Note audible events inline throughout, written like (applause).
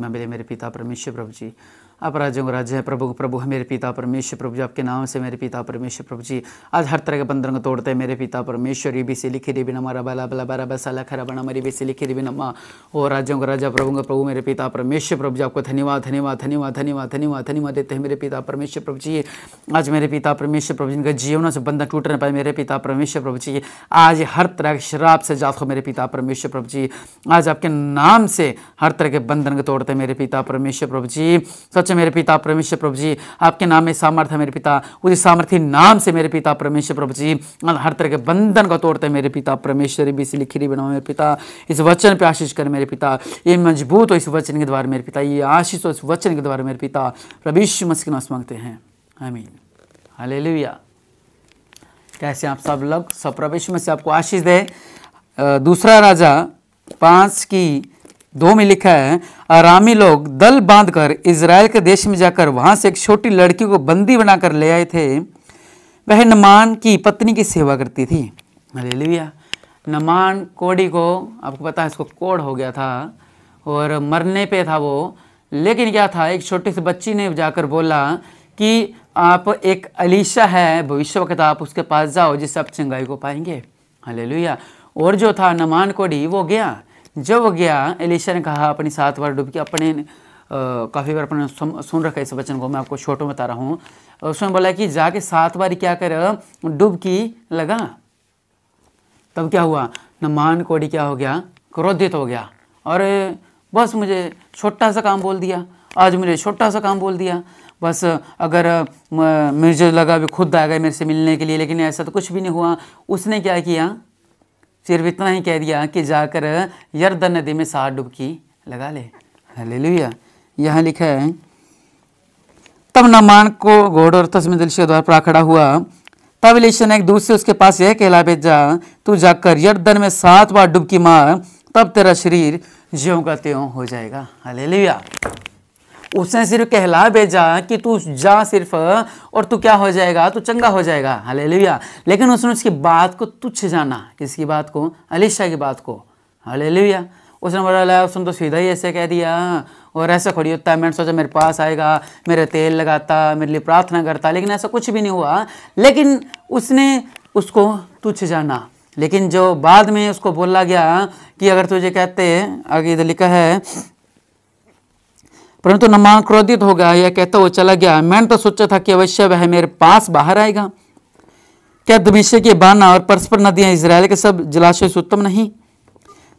महिमा मिले मेरे पिता परमेश्वर प्रभु जी आप राज्यों का राज्य है प्रभु प्रभु है मेरे पिता परमेश्वर प्रभु जी आपके नाम से मेरे पिता परमेश्वर प्रभु जी आज हर तरह के बंधन को तोड़ते हैं मेरे पिता परमेश्वर ये भी से लिखी भी नमा रबा बला बरा बसा खरा बना मेरी रेबी से लिखी भी नमा ओ राज्यों का राजा प्रभु का प्रभु मेरे पिता परमेश्वर प्रभु जी आपको धन्यवाद धन्यवाद धन्यवाद धन्यवाद धन्यवाद धन्यवाद देते हैं मेरे पिता परमेश्वर प्रभु जी आज मेरे पिता परमेश्वर प्रभु जी इनका जीवन से बंधन टूट रहे पाए मेरे पिता परमेश्वर प्रभु जी आज हर तरह के शराब से जात हो मेरे पिता परमेश्वर प्रभु जी आज आपके नाम से हर तरह के बंधन को तोड़ते हैं मेरे पिता परमेश्वर प्रभु जी सर्वोच्च मेरे पिता परमेश्वर प्रभु जी आपके नाम में सामर्थ्य मेरे पिता उस सामर्थ्य नाम से मेरे पिता परमेश्वर प्रभु जी हर तरह के बंधन को तोड़ते मेरे पिता परमेश्वर भी इसी लिखी बनाओ मेरे पिता इस वचन पर आशीष कर मेरे पिता ये मजबूत हो इस वचन के द्वारा मेरे पिता ये आशीष हो इस वचन के द्वारा मेरे पिता प्रभीष मस्किन मांगते हैं आमीन हाले कैसे आप सब लोग सब प्रवेश में से आपको आशीष दे दूसरा राजा पांच की दो में लिखा है आरामी लोग दल बांधकर इसराइल के देश में जाकर वहाँ से एक छोटी लड़की को बंदी बनाकर ले आए थे वह नमान की पत्नी की सेवा करती थी ले लिया नमान कोड़ी को आपको पता है इसको कोड़ हो गया था और मरने पे था वो लेकिन क्या था एक छोटी सी बच्ची ने जाकर बोला कि आप एक अलीशा है भविष्य वक्त आप उसके पास जाओ जिससे आप चंगाई को पाएंगे हले और जो था नमान कोडी वो गया जब गया एलिशा ने कहा अपनी सात बार डुबकी अपने काफ़ी बार अपने सुन, रखा इस वचन को मैं आपको छोटो बता रहा हूँ उसमें बोला कि जाके सात बार क्या कर डुबकी लगा तब क्या हुआ न मान कोड़ी क्या हो गया क्रोधित हो गया और बस मुझे छोटा सा काम बोल दिया आज मुझे छोटा सा काम बोल दिया बस अगर मुझे लगा भी खुद आ गए मेरे से मिलने के लिए लेकिन ऐसा तो कुछ भी नहीं हुआ उसने क्या किया सिर्फ इतना ही कह दिया कि जाकर यर्द नदी में सात डुबकी लगा ले हालेलुया यहाँ लिखा है तब नमान को घोड़ और तस्मिन दिल्ली द्वार पर खड़ा हुआ तब एलिशा ने एक दूसरे उसके पास यह कहला भेजा तू जाकर यर्दन में सात बार डुबकी मार तब तेरा शरीर ज्यों का त्यों हो जाएगा हालेलुया उसने सिर्फ कहला भेजा कि तू जा सिर्फ और तू क्या हो जाएगा तू चंगा हो जाएगा हले लेकिन उसने उसकी बात को तुच्छ जाना किसकी बात को अलीशा की बात को हले उसने बोला लाया उसने तो सीधा ही ऐसे कह दिया और ऐसा खड़ी होता है मैंने सोचा मेरे पास आएगा मेरे तेल लगाता मेरे लिए प्रार्थना करता लेकिन ऐसा कुछ भी नहीं हुआ लेकिन उसने उसको तुच्छ जाना लेकिन जो बाद में उसको बोला गया कि अगर तुझे कहते आगे इधर लिखा है परंतु न मां क्रोधित हो गया या कहता वो चला गया मैंने तो सोचा था कि अवश्य वह मेरे पास बाहर आएगा क्या दमिश्य के बाना और परस्पर नदियां इसराइल के सब जलाशय से उत्तम नहीं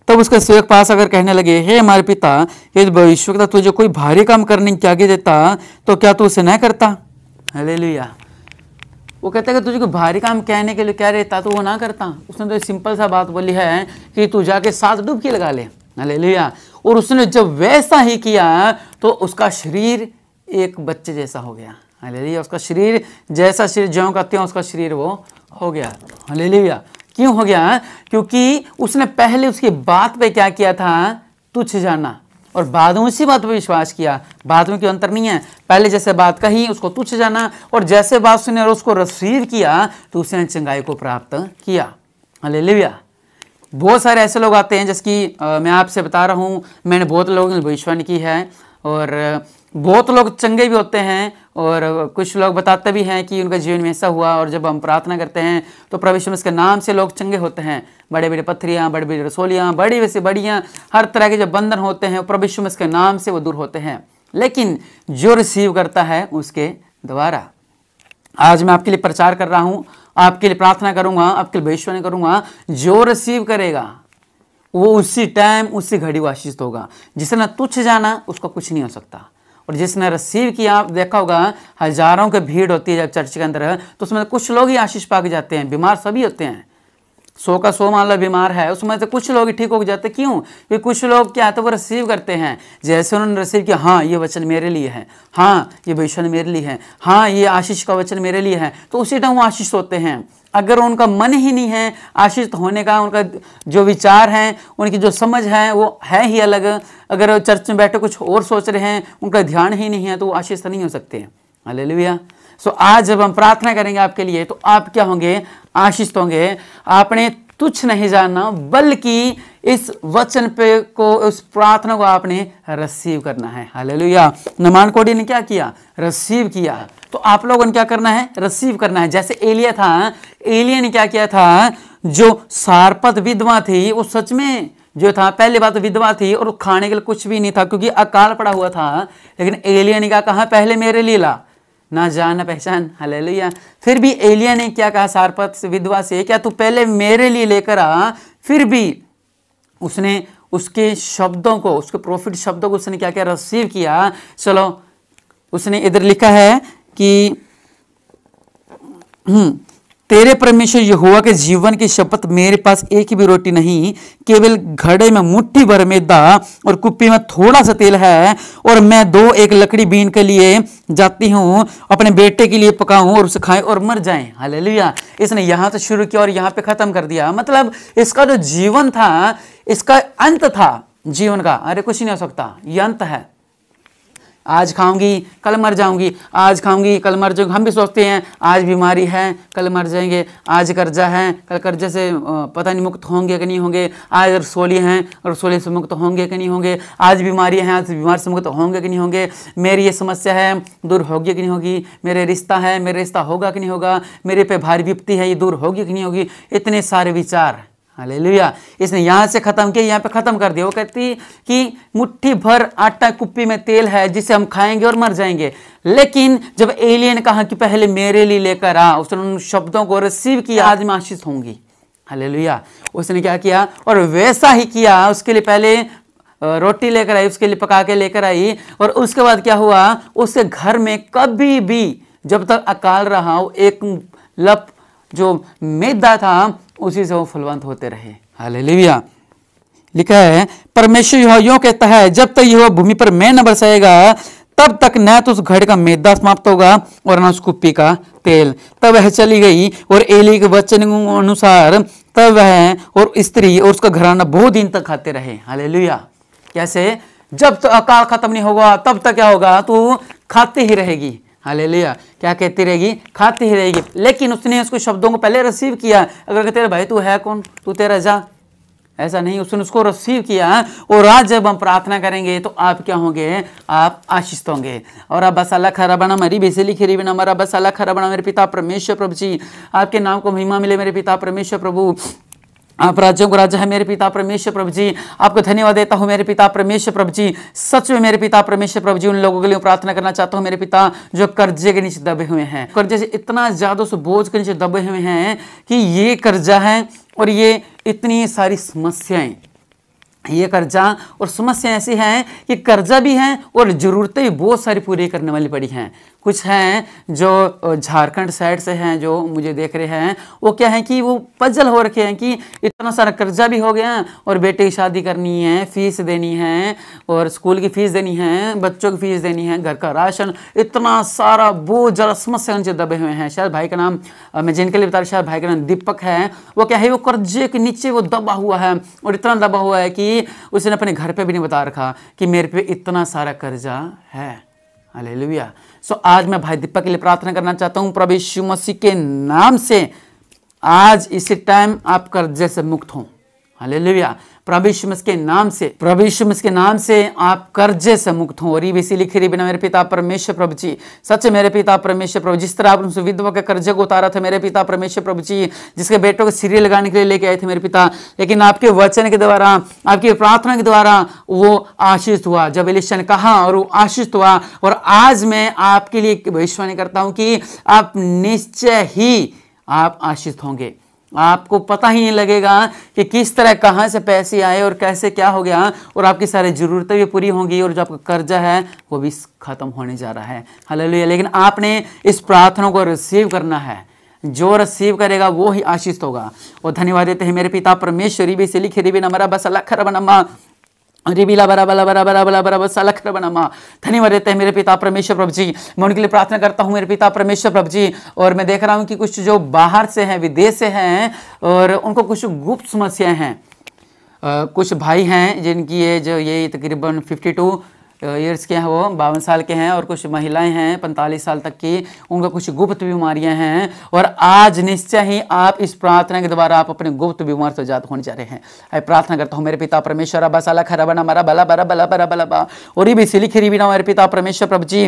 तब उसके सेवक पास अगर कहने लगे हे हमारे पिता ये भविष्य का तुझे कोई भारी काम करने की आगे देता तो क्या तू उसे न करता हले वो कहता है कि तुझे कोई भारी काम कहने के लिए क्या रहता तो वो ना करता उसने तो सिंपल सा बात बोली है कि तू जाके सात डुबकी लगा ले हले और उसने जब वैसा ही किया तो उसका शरीर एक बच्चे जैसा हो गया हलेलिया हाँ, उसका शरीर जैसा शरीर ज्यों का त्यों उसका शरीर वो हो गया हलेलिया हाँ, क्यों हो गया क्योंकि उसने पहले उसकी बात पे क्या किया था तुच्छ जाना और बाद में उसी बात पे विश्वास किया बाद में क्यों अंतर नहीं है पहले जैसे बात कही उसको तुच्छ जाना और जैसे बात सुने और उसको रसीव किया तो उसने चंगाई को प्राप्त किया हले हाँ, बहुत सारे ऐसे लोग आते हैं जिसकी मैं आपसे बता रहा हूँ मैंने बहुत लोगों ने भविष्यवाणी की है और बहुत लोग चंगे भी होते हैं और कुछ लोग बताते भी हैं कि उनका जीवन में ऐसा हुआ और जब हम प्रार्थना करते हैं तो प्रभु के नाम से लोग चंगे होते हैं बड़े बड़े पत्थरियाँ बड़ी बड़ी रसोलियाँ बड़ी वैसे बड़ियाँ हर तरह के जो बंधन होते हैं प्रभु के नाम से वो दूर होते हैं लेकिन जो रिसीव करता है उसके द्वारा आज मैं आपके लिए प्रचार कर रहा हूँ आपके लिए प्रार्थना करूँगा आपके लिए भविष्यवाणी करूँगा जो रिसीव करेगा वो उसी टाइम उसी घड़ी वो आशीष होगा जिसने तुच्छ जाना उसका कुछ नहीं हो सकता और जिसने रिसीव किया आप देखा होगा हजारों की भीड़ होती है जब चर्च के अंदर तो उसमें कुछ लोग ही आशीष पा के जाते हैं बीमार सभी होते हैं सो का सो मान लो बीमार है उसमें से कुछ लोग ठीक हो जाते क्यों कि कुछ लोग क्या है तो वो रिसीव करते हैं जैसे उन्होंने रिसीव किया हाँ ये वचन मेरे लिए है हाँ ये भविष्य मेरे लिए है हाँ ये आशीष का वचन मेरे लिए है तो उसी टाइम वो आशीष होते हैं अगर उनका मन ही नहीं है आशित होने का उनका जो विचार हैं उनकी जो समझ है वो है ही अलग अगर चर्च में बैठे कुछ और सोच रहे हैं उनका ध्यान ही नहीं है तो वो आशीष नहीं हो सकते हैं सो so, आज जब हम प्रार्थना करेंगे आपके लिए तो आप क्या होंगे आशीष होंगे आपने तुच्छ नहीं जानना बल्कि इस वचन पे को उस प्रार्थना को आपने रिसीव करना है हालेलुया नमान कोडी ने क्या किया रिसीव किया तो आप लोगों ने क्या करना है रिसीव करना है जैसे एलिया था एलिया ने क्या किया था जो सारपत विधवा थी वो सच में जो था पहली बात तो विधवा थी और खाने के लिए कुछ भी नहीं था क्योंकि अकाल पड़ा हुआ था लेकिन एलिया ने क्या कहा पहले मेरे लिए ला ना जान पहचान हालेलुया फिर भी एलिया ने क्या कहा सारपत विधवा से क्या तू पहले मेरे लिए लेकर आ फिर भी उसने उसके शब्दों को उसके प्रॉफिट शब्दों को उसने क्या क्या रिसीव किया चलो उसने इधर लिखा है कि हम्म, तेरे परमेश्वर हुआ के जीवन की शपथ मेरे पास एक भी रोटी नहीं केवल घड़े में मुट्ठी भर मैदा और कुप्पी में थोड़ा सा तेल है और मैं दो एक लकड़ी बीन के लिए जाती हूँ अपने बेटे के लिए पकाऊँ और उसे खाएं और मर जाएं लिया इसने यहाँ से शुरू किया और यहाँ पे ख़त्म कर दिया मतलब इसका जो जीवन था इसका अंत था जीवन का अरे कुछ नहीं हो सकता ये अंत है आज खाऊंगी कल मर जाऊंगी आज खाऊंगी कल मर जाऊंगी हम भी सोचते हैं आज बीमारी है कल मर जाएंगे आज कर्जा है कल कर्जे से पता नहीं मुक्त होंगे कि नहीं होंगे आज रसोली हैं रसोली से मुक्त होंगे कि नहीं होंगे आज बीमारी हैं आज बीमारी से मुक्त होंगे कि नहीं होंगे मेरी ये समस्या है दूर होगी कि नहीं होगी मेरे रिश्ता है मेरा रिश्ता होगा कि नहीं होगा मेरे पे भारी विपत्ति है ये दूर होगी कि नहीं होगी इतने सारे विचार हालेलुया इसने यहाँ से ख़त्म किया यहाँ पे ख़त्म कर दिया वो कहती कि मुट्ठी भर आटा कुप्पी में तेल है जिसे हम खाएंगे और मर जाएंगे लेकिन जब एलियन कहा कि पहले मेरे लिए लेकर आ उसने उन शब्दों को रिसीव किया आज में आशीष होंगी हालेलुया उसने क्या किया और वैसा ही किया उसके लिए पहले रोटी लेकर आई उसके लिए पका के लेकर आई और उसके बाद क्या हुआ उसके घर में कभी भी जब तक अकाल रहा एक लप जो मैदा था उसी से वो फलवंत होते रहे हालेलुया लिखा है परमेश्वर यह यो कहता है जब तक यह भूमि पर मैं न बरसाएगा तब तक न तो उस घड़ का मैदा समाप्त होगा और न उस कुप्पी का तेल तब वह चली गई और एली के वचन अनुसार तब वह और स्त्री और उसका घराना बहुत दिन तक खाते रहे हालेलुया कैसे जब तक तो अकाल खत्म नहीं होगा तब तक क्या होगा तो खाते ही रहेगी लिया क्या कहती रहेगी खाती ही रहेगी लेकिन उसने उसको शब्दों को पहले रिसीव किया अगर कहते भाई तू है कौन तू तेरा जा ऐसा नहीं उसने उसको रिसीव किया और आज जब हम प्रार्थना करेंगे तो आप क्या होंगे आप आशीष होंगे और अब बस अल्लाह बना मरी बेसली बना मेरा बस अल्लाह खराबना मेरे पिता परमेश्वर प्रभु जी आपके नाम को महिमा मिले मेरे पिता परमेश्वर प्रभु आप राज्यों को राज्य है मेरे पिता परमेश्वर प्रभु जी आपको धन्यवाद देता हूँ मेरे पिता परमेश्वर प्रभु जी सच में मेरे पिता परमेश्वर प्रभु जी उन लोगों के लिए प्रार्थना करना चाहता हूँ मेरे पिता जो कर्जे के नीचे दबे हुए हैं कर्जे से इतना ज़्यादा उस बोझ के नीचे दबे हुए हैं कि ये कर्जा है और ये इतनी सारी समस्याएं ये कर्जा और समस्या ऐसी है कि कर्जा भी है और ज़रूरतें भी बहुत सारी पूरी करने वाली पड़ी हैं कुछ हैं जो झारखंड साइड से हैं जो मुझे देख रहे हैं वो क्या है कि वो पजल हो रखे हैं कि इतना सारा कर्जा भी हो गया और बेटे की शादी करनी है फीस देनी है और स्कूल की फ़ीस देनी है बच्चों की फ़ीस देनी है घर का राशन इतना सारा वो जरा समस्या से उनसे दबे हुए हैं शायद भाई का नाम मैं जिनके लिए बता रहा शायद भाई का नाम दीपक है वो क्या है वो कर्जे के नीचे वो दबा हुआ है और इतना दबा हुआ है कि उसने अपने घर पर भी नहीं बता रखा कि मेरे पे इतना सारा कर्जा है हालेलुया सो आज मैं भाई दीपक के लिए प्रार्थना करना चाहता हूँ प्रभु यीशु मसीह के नाम से आज इसी टाइम आप कर्जे से मुक्त हों हालेलुया प्रभु के नाम से प्रभु के नाम से आप कर्जे से मुक्त हो रही वैसी लिखी रही बिना मेरे पिता परमेश्वर प्रभु जी सच मेरे पिता परमेश्वर प्रभु जिस तरह आपने विधवा के कर्जे को उतारा था मेरे पिता परमेश्वर प्रभु जी जिसके बेटों को सीरियल लगाने के लिए लेके आए थे मेरे पिता लेकिन आपके वचन के द्वारा आपकी प्रार्थना के द्वारा वो आशीष हुआ जब एलिशा ने कहा और वो आशीष हुआ और आज मैं आपके लिए भविष्यवाणी करता हूँ कि आप निश्चय ही आप आशीष होंगे आपको पता ही नहीं लगेगा कि किस तरह कहाँ से पैसे आए और कैसे क्या हो गया और आपकी सारी ज़रूरतें भी पूरी होंगी और जो आपका कर्जा है वो भी ख़त्म होने जा रहा है हालेलुया लेकिन आपने इस प्रार्थना को रिसीव करना है जो रिसीव करेगा वो ही आशीष होगा और धन्यवाद देते हैं मेरे पिता परमेश्वरी भी से लिखे रिबी नमरा बस अल्लाह खरा नमा रेबीला बरा बला बरा बरा बला बरा सलख बनमा धन्यवाद रहते हैं मेरे पिता परमेश्वर प्रभु जी मैं उनके लिए प्रार्थना करता हूँ मेरे पिता परमेश्वर प्रभु जी और मैं देख रहा हूँ कि कुछ जो बाहर से हैं विदेश से हैं और उनको कुछ गुप्त समस्याएं हैं कुछ भाई हैं जिनकी ये जो ये तकरीबन फिफ्टी टू ईयर्स के हैं वो बावन साल के हैं और कुछ महिलाएं हैं पैंतालीस साल तक की उनका कुछ गुप्त बीमारियां हैं और आज निश्चय ही आप इस प्रार्थना के द्वारा आप अपने गुप्त बीमार से आजाद होने जा रहे हैं आई प्रार्थना करता हूँ मेरे पिता परमेश्वर अबा साला खरा ना मरा बला बरा बला बरा बला बा और ये भी सिली भी ना मेरे पिता परमेश्वर प्रभु जी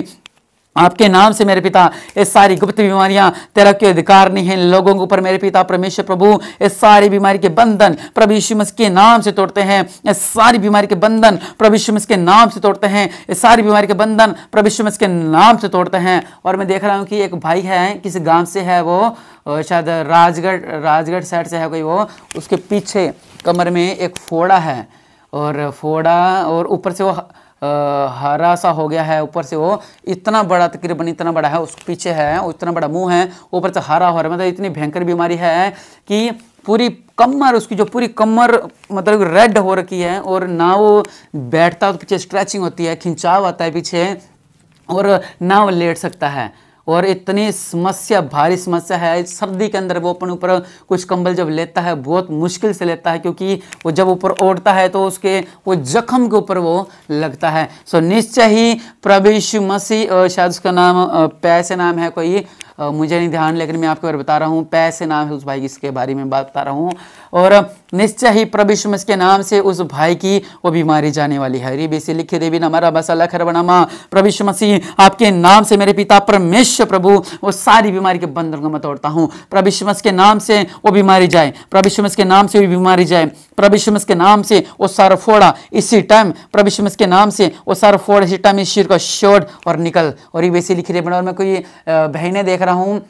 आपके नाम से मेरे पिता ये सारी गुप्त बीमारियां तेरा के अधिकार नहीं है लोगों के ऊपर मेरे पिता परमेश्वर प्रभु इस सारी बीमारी के बंधन प्रभु यीशु मसीह के नाम से तोड़ते हैं इस सारी बीमारी के बंधन प्रभु यीशु मसीह के नाम से तोड़ते हैं इस सारी बीमारी के बंधन प्रभु यीशु मसीह के नाम से तोड़ते हैं और मैं देख रहा हूँ कि एक भाई है किसी गाँव से है वो शायद राजगढ़ राजगढ़ साइड से है कोई वो उसके पीछे कमर में एक फोड़ा है और फोड़ा और ऊपर से वो हरा सा हो गया है ऊपर से वो इतना बड़ा तकरीबन इतना बड़ा है उस पीछे है इतना बड़ा मुंह है ऊपर से हरा हो रहा है मतलब इतनी भयंकर बीमारी है कि पूरी कमर उसकी जो पूरी कमर मतलब रेड हो रखी है और ना वो बैठता तो पीछे स्ट्रेचिंग होती है खिंचाव आता है पीछे और ना वो लेट सकता है और इतनी समस्या भारी समस्या है सर्दी के अंदर वो अपन ऊपर कुछ कंबल जब लेता है बहुत मुश्किल से लेता है क्योंकि वो जब ऊपर ओढ़ता है तो उसके वो जख्म के ऊपर वो लगता है सो निश्चय ही प्रभु मसीह शायद उसका नाम पैसे नाम है कोई मुझे नहीं ध्यान लेकिन मैं आपके बारे बता रहा हूँ पैसे नाम है उस भाई इसके बारे में बात बता रहा हूँ और निश्चय ही प्रभु के नाम से उस भाई की वो बीमारी जाने वाली है रे से लिखे देवी नमारा बसला खरबनामा प्रभु मसीह आपके नाम से मेरे पिता परमेश्वर प्रभु वो सारी बीमारी के बंधन को मैं तोड़ता हूँ प्रभु के नाम से वो बीमारी जाए प्रभु के नाम से भी बीमारी जाए प्रभु के नाम से वो सार फोड़ा इसी टाइम प्रभु के नाम से वो सार फोड़ा इसी टाइम इस शीर को शोड़ और निकल और ये से लिखे देवी और मैं कोई बहने देख रहा हूँ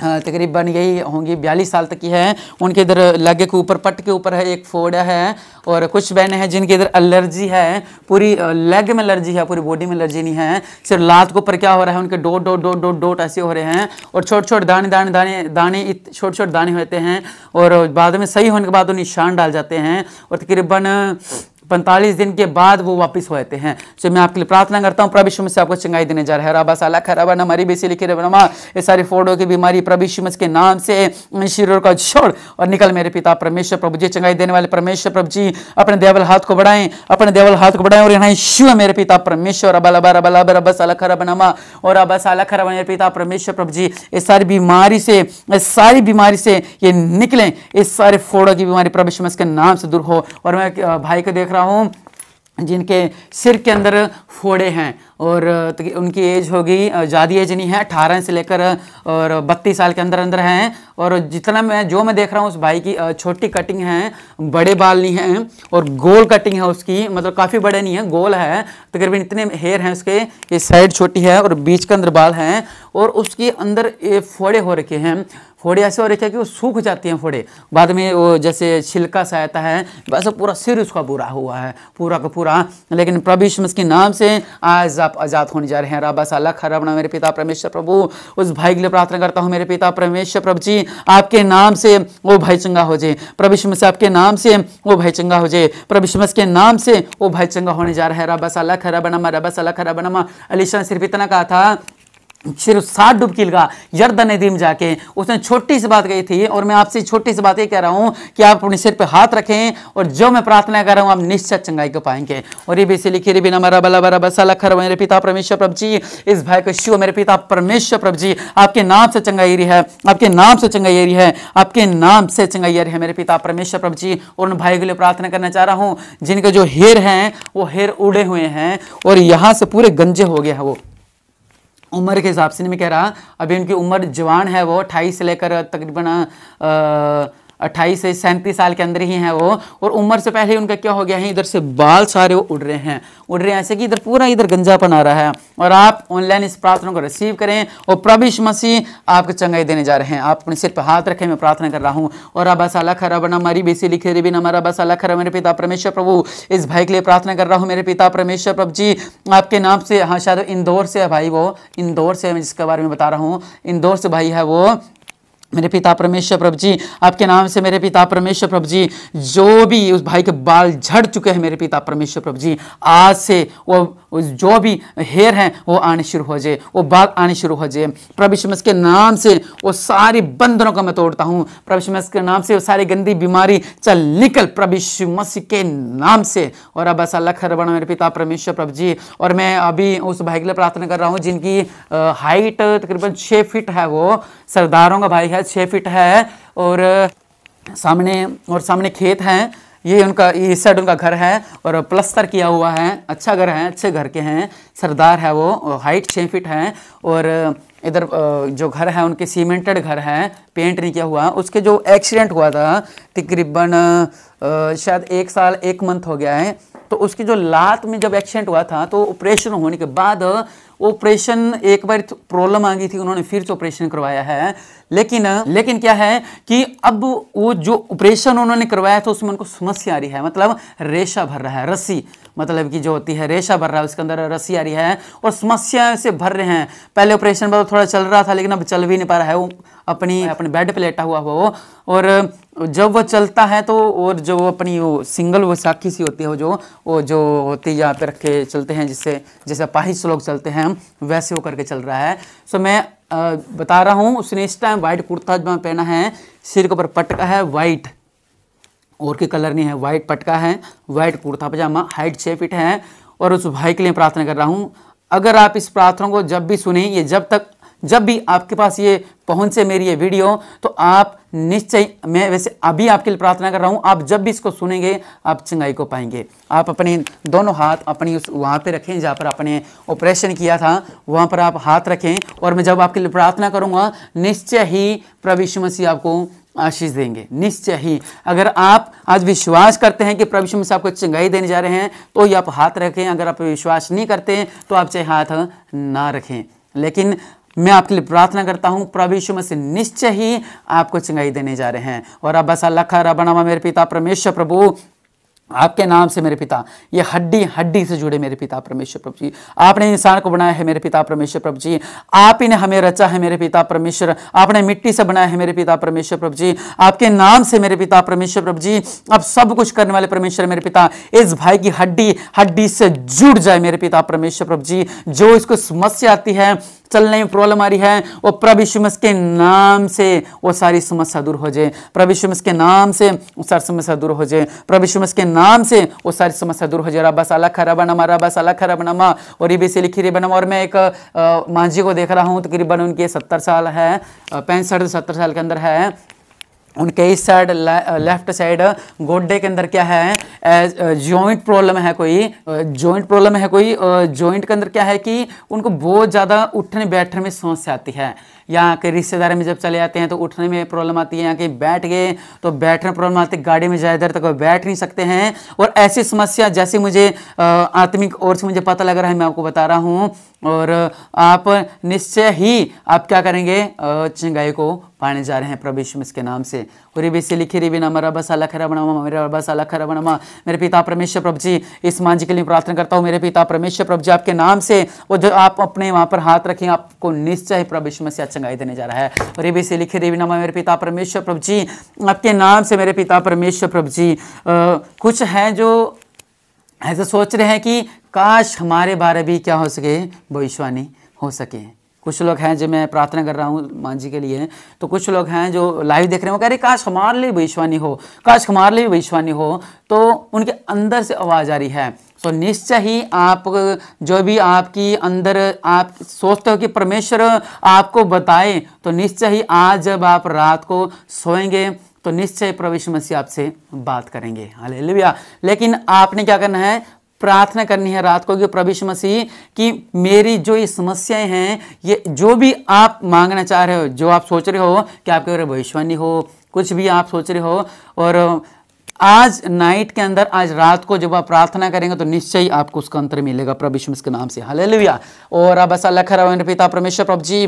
हाँ, तकरीबन यही होंगी बयालीस साल तक की है उनके इधर लगे के ऊपर पट के ऊपर है एक फोड़ा है और कुछ बहनें हैं जिनके इधर एलर्जी है पूरी लेग में एलर्जी है पूरी बॉडी में एलर्जी नहीं है सिर्फ लात के ऊपर क्या हो रहा है उनके dot dot dot dot dot ऐसे हो रहे हैं और छोटे छोटे दाने दाने दाने दाने छोटे छोटे दाने होते हैं और बाद में सही होने के बाद वो निशान डाल जाते हैं और तकरीबन पैंतालीस दिन के बाद वो वापस हो जाते हैं तो मैं आपके लिए प्रार्थना करता हूँ प्रभु में से आपको चंगाई देने जा रहा है रबा साला खराबा मरी बेसी लिखी रमा ये सारी फोड़ो की बीमारी प्रभु मस के नाम से शरीर का छोड़ और निकल मेरे पिता परमेश्वर प्रभु जी चंगाई देने वाले परमेश्वर प्रभु जी अपने देवल हाथ को बढ़ाएं अपने देवल हाथ को बढ़ाएं और यहाँ शिव मेरे पिता परमेश्वर रबा लबा रबा लब रबा साला खराब नमा और रबा साला खराब मेरे पिता परमेश्वर प्रभु जी ये सारी बीमारी से इस सारी बीमारी से ये निकलें इस सारे फोड़ों की बीमारी प्रभु मस के नाम से दूर हो और मैं भाई को देख रहा रहा हूँ जिनके सिर के अंदर फोड़े हैं और तो उनकी एज होगी ज़्यादा एज नहीं है अठारह से लेकर और बत्तीस साल के अंदर अंदर हैं और जितना मैं जो मैं देख रहा हूँ उस भाई की छोटी कटिंग है बड़े बाल नहीं हैं और गोल कटिंग है उसकी मतलब काफ़ी बड़े नहीं है गोल है तकरीबन इतने हेयर हैं उसके ये साइड छोटी है और बीच के अंदर बाल हैं और उसके अंदर ये फोड़े हो रखे हैं फोड़े ऐसे हो रखे हैं कि वो सूख जाती हैं फोड़े बाद में वो जैसे छिलका सा आता है वैसे पूरा सिर उसका बुरा हुआ है पूरा का पूरा लेकिन प्रभु मस के नाम से आज आप आज़ाद होने जा रहे हैं राबा साला खराबना मेरे पिता परमेश्वर प्रभु उस भाई के लिए प्रार्थना करता हूँ मेरे पिता परमेश्वर प्रभु जी आपके नाम से वो भाई चंगा हो जाए प्रभु से आपके नाम से वो भाई चंगा हो जाए प्रभु के नाम से वो भाई चंगा होने जा रहा है राबा साला खराबनामा रबा साला खराबनामा अलीशा सिर्फ इतना कहा था सिर्फ सात डुबकी लगा यर्द में जाके उसने छोटी सी बात कही थी और मैं आपसे छोटी सी बात ये कह रहा हूँ कि आप अपने सिर पे हाथ रखें और जो मैं प्रार्थना कर रहा हूँ आप निश्चित चंगाई को पाएंगे और ये भी इसे लिखी रिबिना मरा बला बरा बसा लखर मेरे पिता परमेश्वर प्रभु जी इस भाई को शिव मेरे पिता परमेश्वर प्रभु जी आपके नाम से चंगाई है आपके नाम से चंगाई रही है आपके नाम से चंगाई है मेरे पिता परमेश्वर प्रभु जी और उन भाई के लिए प्रार्थना करना चाह रहा हूँ जिनके जो हेर हैं वो हेर उड़े हुए हैं और यहाँ से पूरे गंजे हो गया है वो उम्र के हिसाब से नहीं मैं कह रहा अभी उनकी उम्र जवान है वो अट्ठाईस से लेकर तकरीबन अट्ठाईस से सैंतीस साल के अंदर ही हैं वो और उम्र से पहले ही उनका क्या हो गया है इधर से बाल सारे वो उड़ रहे हैं उड़ रहे हैं ऐसे कि इधर पूरा इधर गंजापन आ रहा है और आप ऑनलाइन इस प्रार्थना को रिसीव करें और प्रविश मसीह आपको चंगाई देने जा रहे हैं आप अपने सिर पर हाथ रखें मैं प्रार्थना कर रहा हूँ और अब अला खरा बना हमारी बेसी लिखे रे बिना हमारा बस अला खरा मेरे पिता परमेश्वर प्रभु इस भाई के लिए प्रार्थना कर रहा हूँ मेरे पिता परमेश्वर प्रभु जी आपके नाम से हाँ शायद इंदौर से है भाई वो इंदौर से मैं जिसके बारे में बता रहा हूँ इंदौर से भाई है वो मेरे पिता परमेश्वर प्रभु जी आपके नाम से मेरे पिता परमेश्वर प्रभु जी जो भी उस भाई के बाल झड़ चुके हैं मेरे पिता परमेश्वर प्रभु जी आज से वो जो भी हेयर हैं वो आने शुरू हो जाए वो बाल आने शुरू हो जाए प्रभु के नाम से वो सारे बंधनों को मैं तोड़ता हूँ प्रभु के नाम से वो सारी गंदी बीमारी चल निकल प्रभु के नाम से और अब ऐसा लख रवण मेरे पिता परमेश्वर प्रभु जी और मैं अभी उस भाई के लिए प्रार्थना कर रहा हूँ जिनकी हाइट तकरीबन छः फिट है वो सरदारों का भाई है है छः फिट है और सामने और सामने खेत हैं ये उनका इस साइड उनका घर है और प्लस्तर किया हुआ है अच्छा घर है अच्छे घर के हैं सरदार है वो हाइट छः फिट है और इधर जो घर है उनके सीमेंटेड घर है पेंट नहीं किया हुआ उसके जो एक्सीडेंट हुआ था तकरीबन शायद एक साल एक मंथ हो गया है तो उसकी जो लात में जब एक्सीडेंट हुआ था तो ऑपरेशन होने के बाद ऑपरेशन एक बार प्रॉब्लम तो आ गई थी उन्होंने फिर से ऑपरेशन करवाया है लेकिन लेकिन क्या है कि अब वो जो ऑपरेशन उन्होंने करवाया था उसमें उनको समस्या आ रही है मतलब रेशा भर रहा है रस्सी मतलब कि जो होती है रेशा भर रहा है उसके अंदर रस्सी आ रही है और समस्या से भर रहे हैं पहले ऑपरेशन पर मतलब थोड़ा चल रहा था लेकिन अब चल भी नहीं पा रहा है वो अपनी अपने बेड पर लेटा हुआ हो और जब वो चलता है तो और जो अपनी वो सिंगल वो साखी सी होती है वो जो वो जो होती है यहाँ पे रख के चलते हैं जिससे जैसे पाहिज लोग चलते हैं वैसे वो करके चल रहा है सो मैं आ, बता रहा हूँ उसने इस टाइम वाइट कुर्ता जमा पहना है सिर के ऊपर पटका है वाइट और के कलर नहीं है वाइट पटका है वाइट कुर्ता पजामा हाइट छः फिट है और उस भाई के लिए प्रार्थना कर रहा हूँ अगर आप इस प्रार्थना को जब भी सुने ये जब तक जब भी आपके पास ये पहुँचे मेरी ये वीडियो तो आप निश्चय मैं वैसे अभी आपके लिए प्रार्थना कर रहा हूँ आप जब भी इसको सुनेंगे आप चंगाई को पाएंगे आप अपने दोनों हाथ अपनी उस वहाँ पर रखें जहाँ पर आपने ऑपरेशन किया था वहाँ पर आप हाथ रखें और मैं जब आपके लिए प्रार्थना करूँगा निश्चय ही प्रविष्म मसीह आपको आशीष देंगे निश्चय ही अगर आप आज विश्वास करते हैं कि प्रविष्म से मसीह आपको चंगाई देने जा रहे हैं तो ये आप हाथ रखें अगर आप विश्वास नहीं करते तो आप चाहे हाथ ना रखें लेकिन मैं आपके लिए प्रार्थना करता हूँ प्रभु यीशु मसीह निश्चय ही आपको चंगाई देने जा रहे हैं और अब बस अल्लाह खा बनावा मेरे पिता परमेश्वर प्रभु आपके नाम से मेरे पिता ये हड्डी हड्डी से जुड़े मेरे पिता परमेश्वर प्रभु जी आपने इंसान को बनाया है मेरे पिता परमेश्वर प्रभु जी आप ही ने हमें रचा है मेरे पिता परमेश्वर आपने मिट्टी से बनाया है मेरे पिता परमेश्वर प्रभु जी आपके नाम से मेरे पिता परमेश्वर प्रभु जी अब सब कुछ करने वाले परमेश्वर मेरे पिता इस भाई की हड्डी हड्डी से जुड़ जाए मेरे पिता परमेश्वर प्रभु जी जो इसको समस्या आती है चलने में प्रॉब्लम आ रही है वो प्रभिशुमस के नाम से वो सारी समस्या दूर हो जाए प्रभिशुमस के नाम से वो सारी समस्या दूर हो जाए प्रभिशुमस के नाम से वो सारी समस्या दूर हो जा रहा बस अलग खराब नमा रहा बस अलग खराब नमा और ये बेसी लिखी रे बनम और मैं एक मांझी को देख रहा हूँ तकरीबन तो उनके सत्तर साल है पैंसठ सत्तर साल के अंदर है उनके इस साइड लेफ्ट साइड गोड्डे के अंदर क्या है जॉइंट प्रॉब्लम है कोई जॉइंट प्रॉब्लम है कोई जॉइंट के अंदर क्या है कि उनको बहुत ज़्यादा उठने बैठने में समस्या आती है यहाँ के रिश्तेदार में जब चले जाते हैं तो उठने में प्रॉब्लम आती है यहाँ कहीं बैठ गए तो बैठने प्रॉब्लम आती है गाड़ी में ज़्यादा देर तक तो बैठ नहीं सकते हैं और ऐसी समस्या जैसे मुझे आत्मिक ओर से मुझे पता लग रहा है मैं आपको बता रहा हूँ और आप निश्चय ही आप क्या करेंगे चिंगाई को पाने जा रहे हैं प्रभु यीशु मसीह के नाम से और से लिखे रे बिना मरा बस अलग रमा मेरे बस अलग रमा मेरे पिता परमेश्वर प्रभु जी इस मान जी के लिए प्रार्थना करता हूँ मेरे पिता परमेश्वर प्रभु जी आपके नाम से और जो आप अपने वहाँ पर हाथ रखें आपको निश्चय प्रभु यीशु मसीह चंगाई देने जा रहा है और से लिखे रे बिना मेरे पिता परमेश्वर प्रभु जी आपके नाम से मेरे पिता परमेश्वर प्रभु जी कुछ हैं जो ऐसा सोच रहे हैं कि काश हमारे बारे भी क्या हो सके भविष्यवाणी हो सके कुछ लोग हैं जो मैं प्रार्थना कर रहा हूँ मान जी के लिए तो कुछ लोग हैं जो लाइव देख रहे हैं वो कह रहे काश हमारे लिए भविष्यवाणी हो काश हमारे लिए भविष्यवाणी हो तो उनके अंदर से आवाज़ आ रही है तो निश्चय ही आप जो भी आपकी अंदर आप सोचते हो कि परमेश्वर आपको बताए तो निश्चय ही आज जब आप रात को सोएंगे तो निश्चय प्रवेश मसीह आपसे बात करेंगे हाल लेकिन आपने क्या करना है प्रार्थना करनी है रात को कि प्रभु मसीह कि मेरी जो ये समस्याएं हैं ये जो भी आप मांगना चाह रहे हो जो आप सोच रहे हो कि आपके अगर भविष्यवाणी हो कुछ भी आप सोच रहे हो और आज नाइट के अंदर आज रात को जब आप प्रार्थना करेंगे तो निश्चय ही आपको उसका अंतर मिलेगा प्रभु के नाम से हालेलुया और अब ऐसा लख रहा पिता परमेश्वर प्रभु जी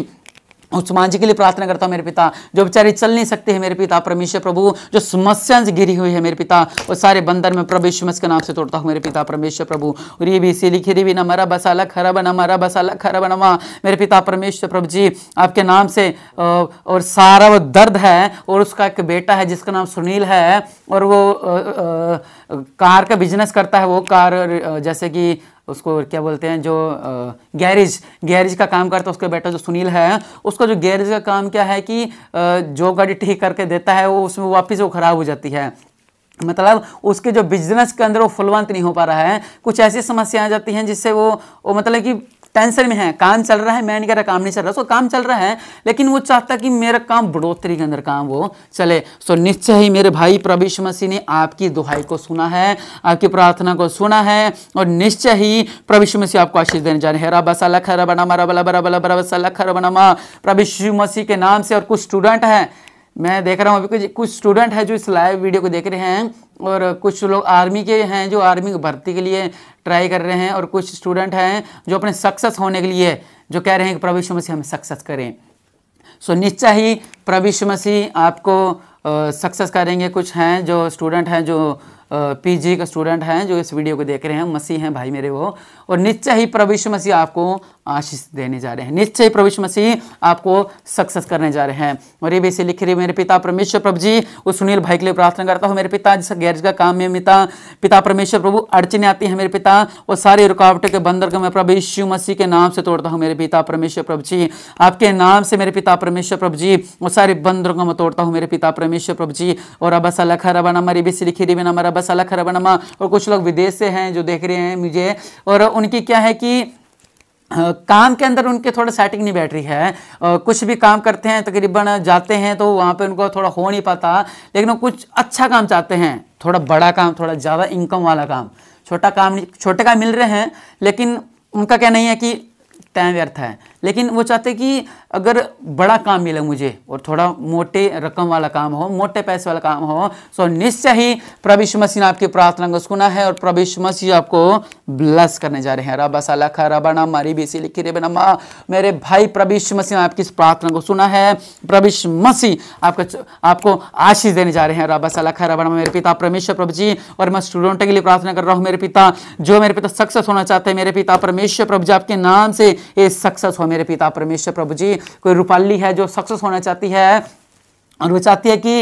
उस जी के लिए प्रार्थना करता हूँ मेरे पिता जो बेचारे चल नहीं सकते हैं मेरे पिता परमेश्वर प्रभु जो समस्या से घिरी हुई है मेरे पिता वो सारे बंदर में प्रभु मस के नाम से तोड़ता हूँ मेरे पिता परमेश्वर प्रभु और ये भी इसी लिखी रही भी ना मरा अलग खरा बना मरा अलग खरा बनावा मेरे पिता परमेश्वर प्रभु जी आपके नाम से और सारा वो दर्द है और उसका एक बेटा है जिसका नाम सुनील है और वो कार का बिजनेस करता है वो कार जैसे कि उसको क्या बोलते हैं जो गैरेज गैरेज का काम करता है उसका बेटा जो सुनील है उसका जो गैरेज का काम क्या है कि जो गाड़ी ठीक करके देता है वो उसमें वापस वो ख़राब हो जाती है मतलब उसके जो बिजनेस के अंदर वो फुलवंत नहीं हो पा रहा है कुछ ऐसी समस्याएं आ जाती हैं जिससे वो वो मतलब कि टेंशन में है काम चल रहा है मैं नहीं कह रहा काम नहीं चल रहा सो काम चल रहा है लेकिन वो चाहता कि मेरा काम बढ़ोतरी के अंदर काम वो चले सो निश्चय ही मेरे भाई प्रभु मसीह ने आपकी दुहाई को सुना है आपकी प्रार्थना को सुना है और निश्चय ही प्रभु मसीह आपको आशीष देने जा रहे हैं रबा सला खरा बना मा बला बरा बला बरा बस सला खरा बना मा प्रभु मसीह के नाम से और कुछ स्टूडेंट हैं मैं देख रहा हूँ अभी कुछ कुछ स्टूडेंट हैं जो इस लाइव वीडियो को देख रहे हैं और कुछ लोग आर्मी के हैं जो आर्मी की भर्ती के लिए ट्राई कर रहे हैं और कुछ स्टूडेंट हैं जो अपने सक्सेस होने के लिए जो कह रहे हैं कि प्रभु मसीह हमें सक्सेस करें सो निश्चय ही प्रभु मसीह आपको सक्सेस करेंगे कुछ हैं जो स्टूडेंट हैं जो पीजी का स्टूडेंट हैं जो इस वीडियो को देख रहे हैं मसीह हैं भाई मेरे वो और निश्चय ही प्रविश्व मसीह आपको आशीष देने जा रहे हैं निश्चय ही प्रविश्व मसीह आपको सक्सेस करने जा रहे हैं और ये भी इसे लिख रही मेरे पिता परमेश्वर प्रभु जी वो सुनील भाई के लिए प्रार्थना करता हूँ मेरे पिता जिस गैरज का काम में मिता पिता परमेश्वर प्रभु अड़चने आती हैं मेरे पिता और सारी रुकावटों के बंदर को मैं प्रभु यीशु मसीह के नाम से तोड़ता हूँ मेरे पिता परमेश्वर प्रभु जी आपके नाम से मेरे पिता परमेश्वर प्रभु जी वो सारे बंदरों को मैं तोड़ता हूँ मेरे पिता परमेश्वर प्रभु जी और अब ऐसा लखा रबा नमरी भी लिखी रही नमर खराब नमा और कुछ लोग विदेश से हैं जो देख रहे हैं मुझे और उनकी क्या है कि आ, काम के अंदर उनके थोड़ा सेटिंग नहीं बैठ रही है आ, कुछ भी काम करते हैं तकरीबन जाते हैं तो वहाँ पे उनको थोड़ा हो नहीं पाता लेकिन वो कुछ अच्छा काम चाहते हैं थोड़ा बड़ा काम थोड़ा ज़्यादा इनकम वाला काम छोटा काम छोटे काम मिल रहे हैं लेकिन उनका क्या नहीं है कि टाइम व्यर्थ है लेकिन वो चाहते कि अगर बड़ा काम मिले मुझे और थोड़ा मोटे रकम वाला काम हो मोटे पैसे वाला काम हो सो तो निश्चय ही प्रभिश मसीह ने आपकी प्रार्थना को सुना है और प्रभिश मसीह आपको ब्लस करने जा रहे हैं रबा सला खा रबा नाम मारी बेसी लिखी रे बनमा मेरे भाई प्रभिश मसीह ने आपकी इस प्रार्थना को सुना है प्रभिश मसीह आपका आपको आशीष देने जा रहे हैं रबा सला खा रबा नाम मेरे पिता परमेश्वर प्रभु जी और मैं स्टूडेंटों के लिए प्रार्थना कर रहा हूँ मेरे पिता जो मेरे पिता सक्सेस होना चाहते हैं मेरे पिता परमेश्वर प्रभु जी आपके नाम से ये सक्सेस हो मेरे पिता परमेश्वर प्रभु जी कोई रूपाली है जो सक्सेस होना चाहती है और वो चाहती है कि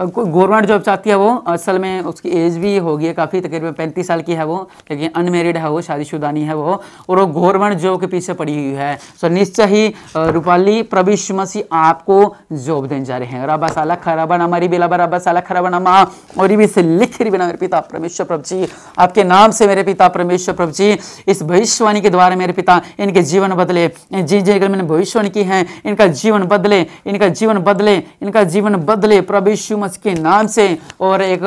गवर्नमेंट जॉब चाहती है वो असल में उसकी एज भी हो गई है काफ़ी तकरीबन पैंतीस साल की है वो लेकिन अनमेरिड है वो शादीशुदा नहीं है वो और वो गवर्नमेंट जॉब के पीछे पड़ी हुई है सो निश्चय ही रूपाली प्रविश मसीह आपको जॉब देने जा रहे हैं रबा साला खराबा नामा री बिलाबा रबा साला खराबा नामा और ये भी से लिख रही बिना मेरे पिता परमेश्वर प्रभु जी आपके नाम से मेरे पिता परमेश्वर प्रभु जी इस भविष्यवाणी के द्वारा मेरे पिता इनके जीवन बदले जी जिन मैंने भविष्यवाणी की है इनका जीवन बदले इनका जीवन बदले इनका जीवन बदले प्रविश्व थॉमस के नाम से और एक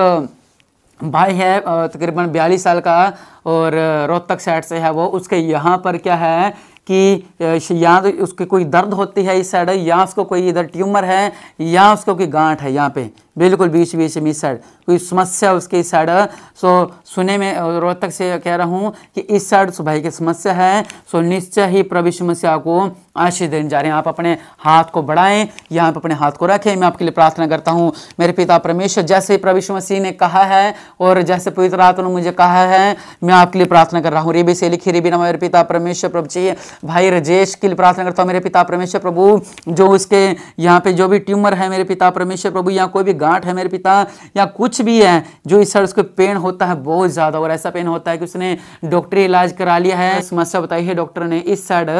भाई है तकरीबन बयालीस साल का और रोहतक साइड से है वो उसके यहाँ पर क्या है कि या तो उसके कोई दर्द होती है इस साइड या उसको कोई इधर ट्यूमर है या उसको कोई गांठ है यहाँ पे बिल्कुल बीच बीच में साइड कोई समस्या उसकी इस साइड सो सुने में रोहतक से कह रहा हूँ कि इस साइड सुबह की समस्या है सो निश्चय ही प्रभु समस्या को आशीष देने जा रहे हैं आप अपने हाथ को बढ़ाएं यहाँ पर अपने हाथ को रखें मैं आपके लिए प्रार्थना करता हूँ मेरे पिता परमेश्वर जैसे प्रभु मसीह ने कहा है और जैसे पवित्र आत्मा ने मुझे कहा है मैं आपके लिए प्रार्थना कर रहा हूँ रेबी से लिखी रेबी ना मेरे पिता परमेश्वर प्रभु जी भाई रजेश के लिए प्रार्थना करता हूँ मेरे पिता परमेश्वर प्रभु जो उसके यहाँ पे जो भी ट्यूमर है मेरे पिता परमेश्वर प्रभु यहाँ कोई भी गांठ है मेरे पिता या कुछ भी है जो इस सर उसको पेन होता है बहुत ज़्यादा और ऐसा पेन होता है कि उसने डॉक्टरी इलाज करा लिया है समस्या बताई है डॉक्टर ने इस सर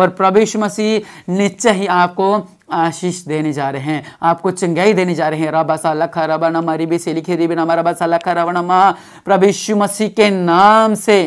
और प्रवेश मसीह निश्चय ही आपको आशीष देने जा रहे हैं आपको चंगाई देने जा रहे हैं रबा सा लखा रबा नमा रिबे से लिखे रिबे नमा रबा सा लखा रबा नमा प्रभिशु मसीह के नाम से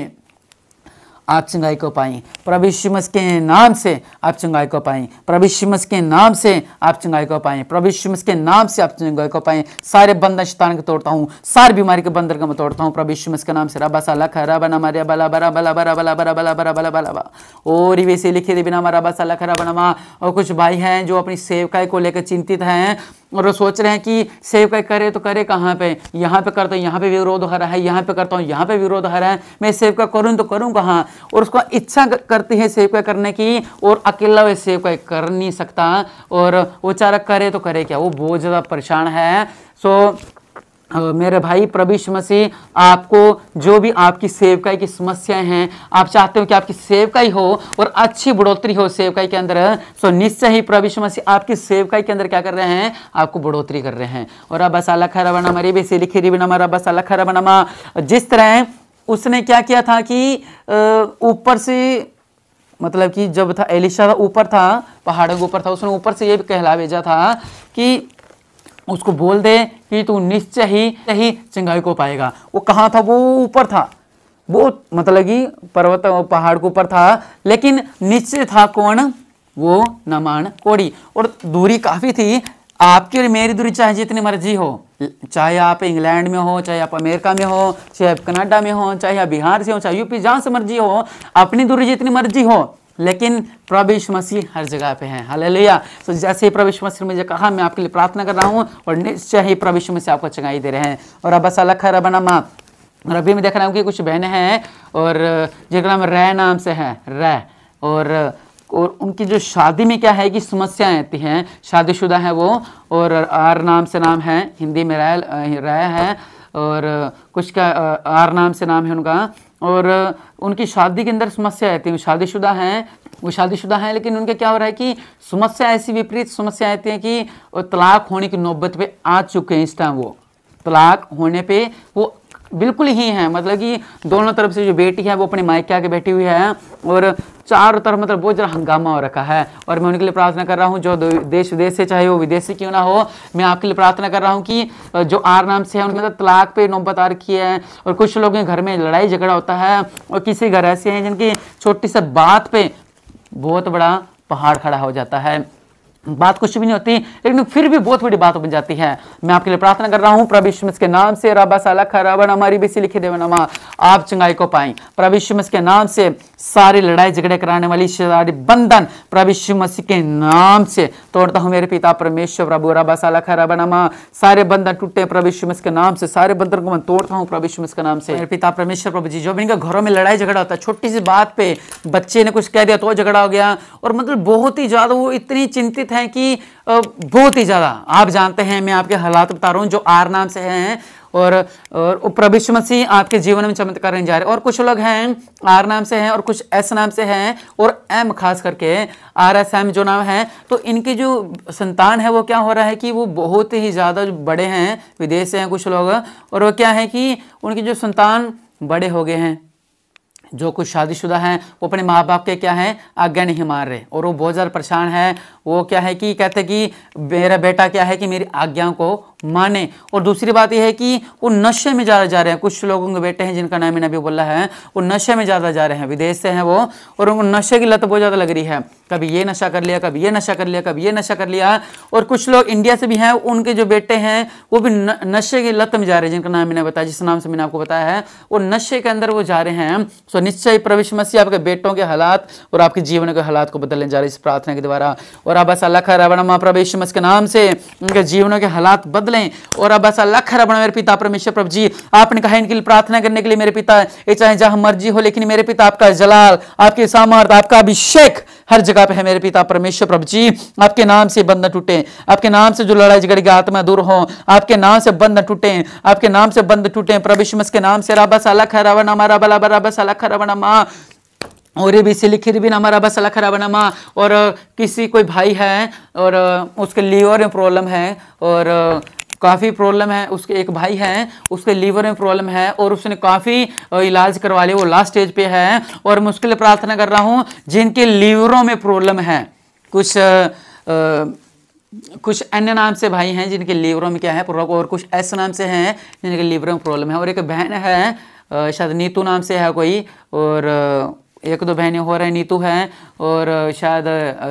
आप चंगाई को पाएं प्रभु यीशु के नाम से आप चंगाई को पाएं प्रभु यीशु के नाम से आप चंगाई को पाएं प्रभु यीशु के नाम से आप चंगाई को पाएं सारे बंधन शैतान को तोड़ता हूँ सारे बीमारी के बंधन को मैं तोड़ता हूँ प्रभु यीशु के नाम से रबा सा लख रबा नामा बला बरा बला बरा बला बरा बला बरा बला बला बला और वैसे से लिखे दे बिना रबा सा लख रबा नामा और कुछ भाई हैं जो अपनी सेवकाई को लेकर चिंतित हैं और वो सोच रहे हैं कि का करे तो करे कहाँ पे यहाँ पे करता हूँ यहाँ पे विरोध हो रहा है यहाँ पे करता हूँ यहाँ पे विरोध हो रहा है मैं सेवका करूँ तो करूँ कहाँ और उसको इच्छा करती है सेव का करने की और अकेला वह सेव का कर नहीं सकता और वो चारा करे तो करे क्या वो बहुत ज़्यादा परेशान है सो so, मेरे भाई प्रवीश मसीह आपको जो भी आपकी सेवकाई की समस्याएं हैं आप चाहते हो कि आपकी सेवकाई हो और अच्छी बढ़ोतरी हो सेवकाई के अंदर सो निश्चय ही प्रवीश मसीह आपकी सेवकाई के अंदर क्या कर रहे हैं आपको बढ़ोतरी कर रहे हैं और अब असाला खरा बना मरी बेसी लिखी रिबी नमा रब असाला खरा बना जिस तरह उसने क्या किया था कि ऊपर से मतलब कि जब था एलिशा ऊपर था पहाड़ों के ऊपर था उसने ऊपर से ये कहला भेजा था कि उसको बोल दे कि तू निश्चय ही सही चंगाई को पाएगा वो कहाँ था वो ऊपर था वो मतलब कि पर्वत पहाड़ के ऊपर था लेकिन निश्चय था कौन वो नमान कोड़ी और दूरी काफ़ी थी आपकी और मेरी दूरी चाहे जितनी मर्जी हो चाहे आप इंग्लैंड में हो चाहे आप अमेरिका में हो चाहे आप कनाडा में हो चाहे आप बिहार से हो चाहे यूपी जहाँ से मर्जी हो अपनी दूरी जितनी मर्जी हो लेकिन प्रवेश मसीह हर जगह पे हैं हालेलुया तो जैसे ही प्रवेश मसीह मुझे कहा मैं आपके लिए प्रार्थना कर रहा हूँ और निश्चय ही प्रवेश मसीह आपको चंगाई दे रहे हैं और अब असल खर बना और अभी मैं देख रहा हूँ कि कुछ बहनें हैं और जिनका नाम रह नाम से है रह और और उनकी जो शादी में क्या है कि समस्याएं आती हैं शादीशुदा हैं वो और आर नाम से नाम है हिंदी में रहा राय है और कुछ का आर नाम से नाम है उनका और उनकी शादी के अंदर समस्या आती है शादीशुदा हैं वो शादीशुदा हैं लेकिन उनका क्या हो रहा है कि समस्या ऐसी विपरीत समस्या आती है कि तलाक होने की नौबत पे आ चुके हैं इस टाइम वो तलाक होने पे वो बिल्कुल ही हैं मतलब कि दोनों तरफ से जो बेटी है वो अपने मायके आके बैठी हुई है और चारों तरफ मतलब बहुत ज़्यादा हंगामा हो रखा है और मैं उनके लिए प्रार्थना कर रहा हूँ जो देश विदेश से चाहे वो से क्यों ना हो मैं आपके लिए प्रार्थना कर रहा हूँ कि जो आर नाम से है उनके मतलब तलाक पे नौबत आ रखी है और कुछ लोगों के घर में लड़ाई झगड़ा होता है और किसी घर ऐसे हैं जिनकी छोटी सी बात पर बहुत बड़ा पहाड़ खड़ा हो जाता है बात कुछ भी नहीं होती लेकिन फिर भी बहुत बड़ी बात बन जाती है मैं आपके लिए प्रार्थना कर रहा हूँ प्रभुष्मस के नाम से रबा साला खराबन हमारी बेसी लिखे देव नमा आप चंगाई को पाएं प्रभुष्मस के नाम से सारी लड़ाई झगड़े कराने वाली सारी बंधन प्रभु मसीह के नाम से तोड़ता हूँ मेरे पिता परमेश्वर प्रभु रबा साला खराबन अमा सारे बंधन टूटे प्रभु के नाम से सारे बंधन को मैं तोड़ता हूँ प्रभु के नाम से मेरे पिता परमेश्वर प्रभु जी जो भी इनके घरों में लड़ाई झगड़ा होता है छोटी सी बात पे बच्चे ने कुछ कह दिया तो झगड़ा हो गया और मतलब बहुत ही ज़्यादा वो इतनी चिंतित है हैं कि बहुत ही ज़्यादा आप जानते हैं मैं आपके हालात बता रहा हूँ जो आर नाम से हैं और और प्रभु मसीह आपके जीवन में चमत्कार नहीं जा रहे और कुछ लोग हैं आर नाम से हैं और कुछ एस नाम से हैं और एम खास करके आर एस एम जो नाम है तो इनकी जो संतान है वो क्या हो रहा है कि वो बहुत ही ज़्यादा बड़े हैं विदेश से हैं कुछ लोग और वो क्या है कि उनके जो संतान बड़े हो गए हैं जो कुछ शादीशुदा हैं वो अपने माँ बाप के क्या हैं आज्ञा नहीं मान रहे और वो बहुत ज़्यादा परेशान है वो क्या है कि कहते कि मेरा बेटा क्या है कि मेरी आज्ञाओं को माने और दूसरी बात यह है कि वो नशे में ज़्यादा जा रहे हैं कुछ लोगों के बेटे हैं जिनका नाम मैंने अभी बोला है वो नशे में ज़्यादा जा रहे हैं विदेश से हैं वो और उनको नशे की लत बहुत ज़्यादा लग रही है कभी ये नशा कर लिया कभी ये नशा कर लिया कभी ये नशा कर लिया और कुछ लोग इंडिया से भी हैं उनके जो बेटे हैं वो भी नशे की लत में जा रहे हैं जिनका नाम मैंने बताया जिस नाम से मैंने आपको बताया है वो नशे के अंदर वो जा रहे हैं सो निश्चय प्रवेश मसीह आपके बेटों के हालात और आपके जीवन के हालात को बदलने जा रहे हैं इस प्रार्थना के द्वारा और आप बस अल्लाह खा प्रवेश मसीह के नाम से उनके जीवनों के हालात बदल बदलें और अब ऐसा लख रबड़ मेरे पिता परमेश्वर प्रभु जी आपने कहा इनके लिए प्रार्थना करने के लिए मेरे पिता ये चाहे जहां मर्जी हो लेकिन मेरे पिता आपका जलाल आपके सामर्थ आपका अभिषेक हर जगह पे है मेरे पिता परमेश्वर प्रभु जी आपके नाम से बंधन टूटे आपके नाम से जो लड़ाई झगड़ी की आत्मा दूर हो आपके नाम से बंधन टूटे आपके नाम से बंध टूटे प्रभु के नाम से राबा साला खराबा नामा राबा लाबा राबा साला खराबा नामा और भी से लिखी भी हमारा बस अला खराब नमा और किसी कोई भाई है और उसके लीवर में प्रॉब्लम है और काफ़ी प्रॉब्लम है उसके एक भाई है उसके लीवर में प्रॉब्लम है और उसने काफ़ी इलाज करवा लिया वो लास्ट स्टेज पे है और मुश्किल प्रार्थना कर रहा हूँ जिनके लीवरों में प्रॉब्लम है कुछ आ, कुछ अन्य नाम से भाई हैं जिनके लीवरों में क्या है प्रॉब्लम और कुछ ऐसे नाम से हैं जिनके लीवरों में प्रॉब्लम है और एक बहन है शायद नीतू नाम से है कोई और एक दो बहनें हो हैं नीतू हैं और शायद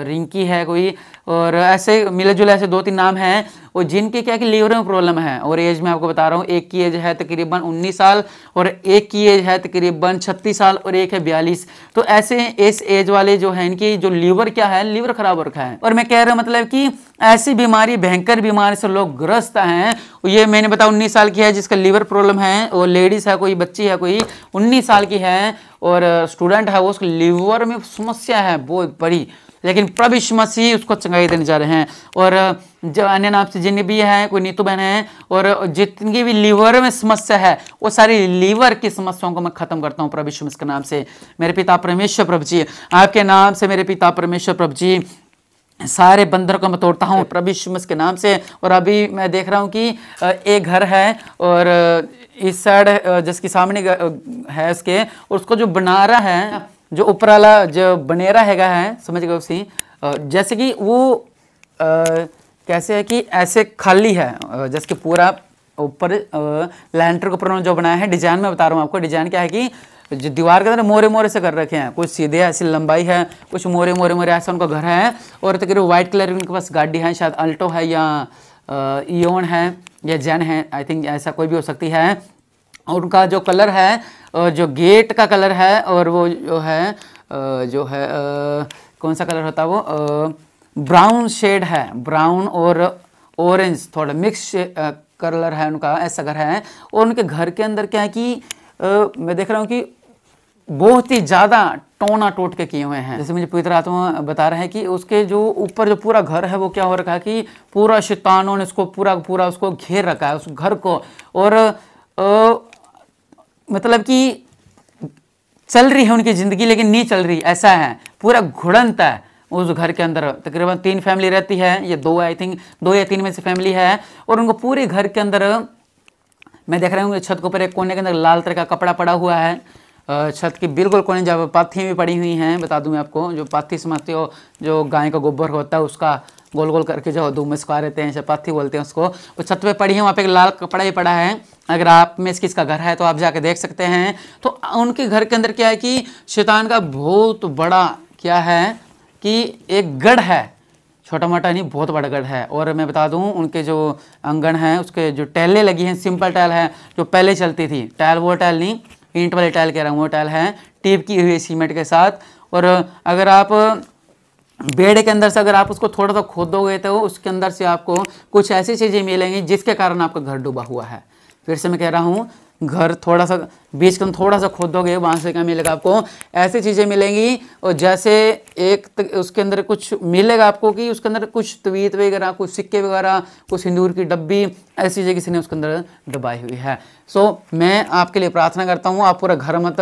रिंकी है कोई और ऐसे मिले जुले ऐसे दो तीन नाम हैं और जिनके क्या कि लीवर में प्रॉब्लम है और एज में आपको बता रहा हूँ एक की एज है तकरीबन 19 साल और एक की एज है तकरीबन 36 साल और एक है 42 तो ऐसे इस एज वाले जो है इनकी जो लीवर क्या है लीवर खराब हो रखा है और मैं कह रहा हूँ मतलब कि ऐसी बीमारी भयंकर बीमारी से लोग ग्रस्त हैं ये मैंने बताया उन्नीस साल की है जिसका लीवर प्रॉब्लम है और लेडीज़ है कोई बच्ची है कोई उन्नीस साल की है और स्टूडेंट है वो उसके लीवर में समस्या है बहुत बड़ी लेकिन प्रभु मसीह उसको चंगाई देने जा रहे हैं और जो अन्य नाम से जिन भी हैं कोई नीतू बहन है और जितनी भी लीवर में समस्या है वो सारी लीवर की समस्याओं को मैं खत्म करता हूँ प्रभु यीशु के नाम से मेरे पिता परमेश्वर प्रभु जी आपके नाम से मेरे पिता परमेश्वर प्रभु जी सारे बंदर को मैं तोड़ता हूँ प्रभु मसीह के नाम से और अभी मैं देख रहा हूँ कि एक घर है और इस साइड जिसके सामने है इसके और उसको जो बना रहा है जो ऊपर वाला जो बनेरा हैगा है समझ गए उसी जैसे कि वो आ, कैसे है कि ऐसे खाली है जैसे कि पूरा ऊपर लैंटर के ऊपर जो बनाया है डिजाइन में बता रहा हूँ आपको डिजाइन क्या है कि जो दीवार के अंदर मोरे मोरे से कर रखे हैं कुछ सीधे ऐसी लंबाई है कुछ मोरे मोरे मोरे ऐसा उनका घर है और तकरीबन व्हाइट कलर उनके पास गाड़ी है शायद अल्टो है या इोन है या जैन है आई थिंक ऐसा कोई भी हो सकती है और उनका जो कलर है जो गेट का कलर है और वो जो है जो है कौन सा कलर होता है वो ब्राउन शेड है ब्राउन और ऑरेंज थोड़ा मिक्स कलर है उनका ऐसा घर है और उनके घर के अंदर क्या है कि मैं देख रहा हूँ कि बहुत ही ज़्यादा टोना टोट के किए हुए हैं जैसे मुझे पवित्र आत्मा बता रहे हैं कि उसके जो ऊपर जो पूरा घर है वो क्या हो रखा है कि पूरा शैतानों ने उसको पूरा पूरा उसको घेर रखा है उस घर को और आ, मतलब कि चल रही है उनकी ज़िंदगी लेकिन नहीं चल रही ऐसा है पूरा घुड़नता है उस घर के अंदर तकरीबन तीन फैमिली रहती है या दो आई थिंक दो या तीन में से फैमिली है और उनको पूरे घर के अंदर मैं देख रहा हूँ छत के ऊपर एक कोने के अंदर लाल तरह का कपड़ा पड़ा हुआ है छत की बिल्कुल कोने जब पाथी भी पड़ी हुई हैं बता दूँ मैं आपको जो पाथी समझते हो जो गाय का गोबर होता है उसका गोल गोल करके जो धूम में सुखा रहते हैं पाथी बोलते हैं उसको वो छत पर पड़ी है वहाँ पर एक लाल कपड़ा ही पड़ा है अगर आप में किसका घर है तो आप जाके देख सकते हैं तो उनके घर के अंदर क्या है कि शैतान का बहुत बड़ा क्या है कि एक गढ़ है छोटा मोटा नहीं बहुत बड़ा गढ़ है और मैं बता दूं उनके जो आंगन है उसके जो टैले लगी हैं सिंपल टैल है जो पहले चलती थी टैल वो टैल नहीं ईंट वाले टैल कह रहा हूँ वो टैल है टीप की हुई सीमेंट के साथ और अगर आप बेड के अंदर से अगर आप उसको थोड़ा सा खोदोगे तो उसके अंदर से आपको कुछ ऐसी चीज़ें मिलेंगी जिसके कारण आपका घर डूबा हुआ है फिर से मैं कह रहा हूँ घर थोड़ा सा बीच कम थोड़ा सा खोदोगे वहाँ से क्या मिलेगा आपको ऐसी चीज़ें मिलेंगी और जैसे एक उसके अंदर कुछ मिलेगा आपको कि उसके अंदर कुछ तवीत वगैरह कुछ सिक्के वगैरह कुछ सिंदूर की डब्बी ऐसी चीज़ें किसी ने उसके अंदर डबाई हुई है सो so, मैं आपके लिए प्रार्थना करता हूँ आप पूरा घर मत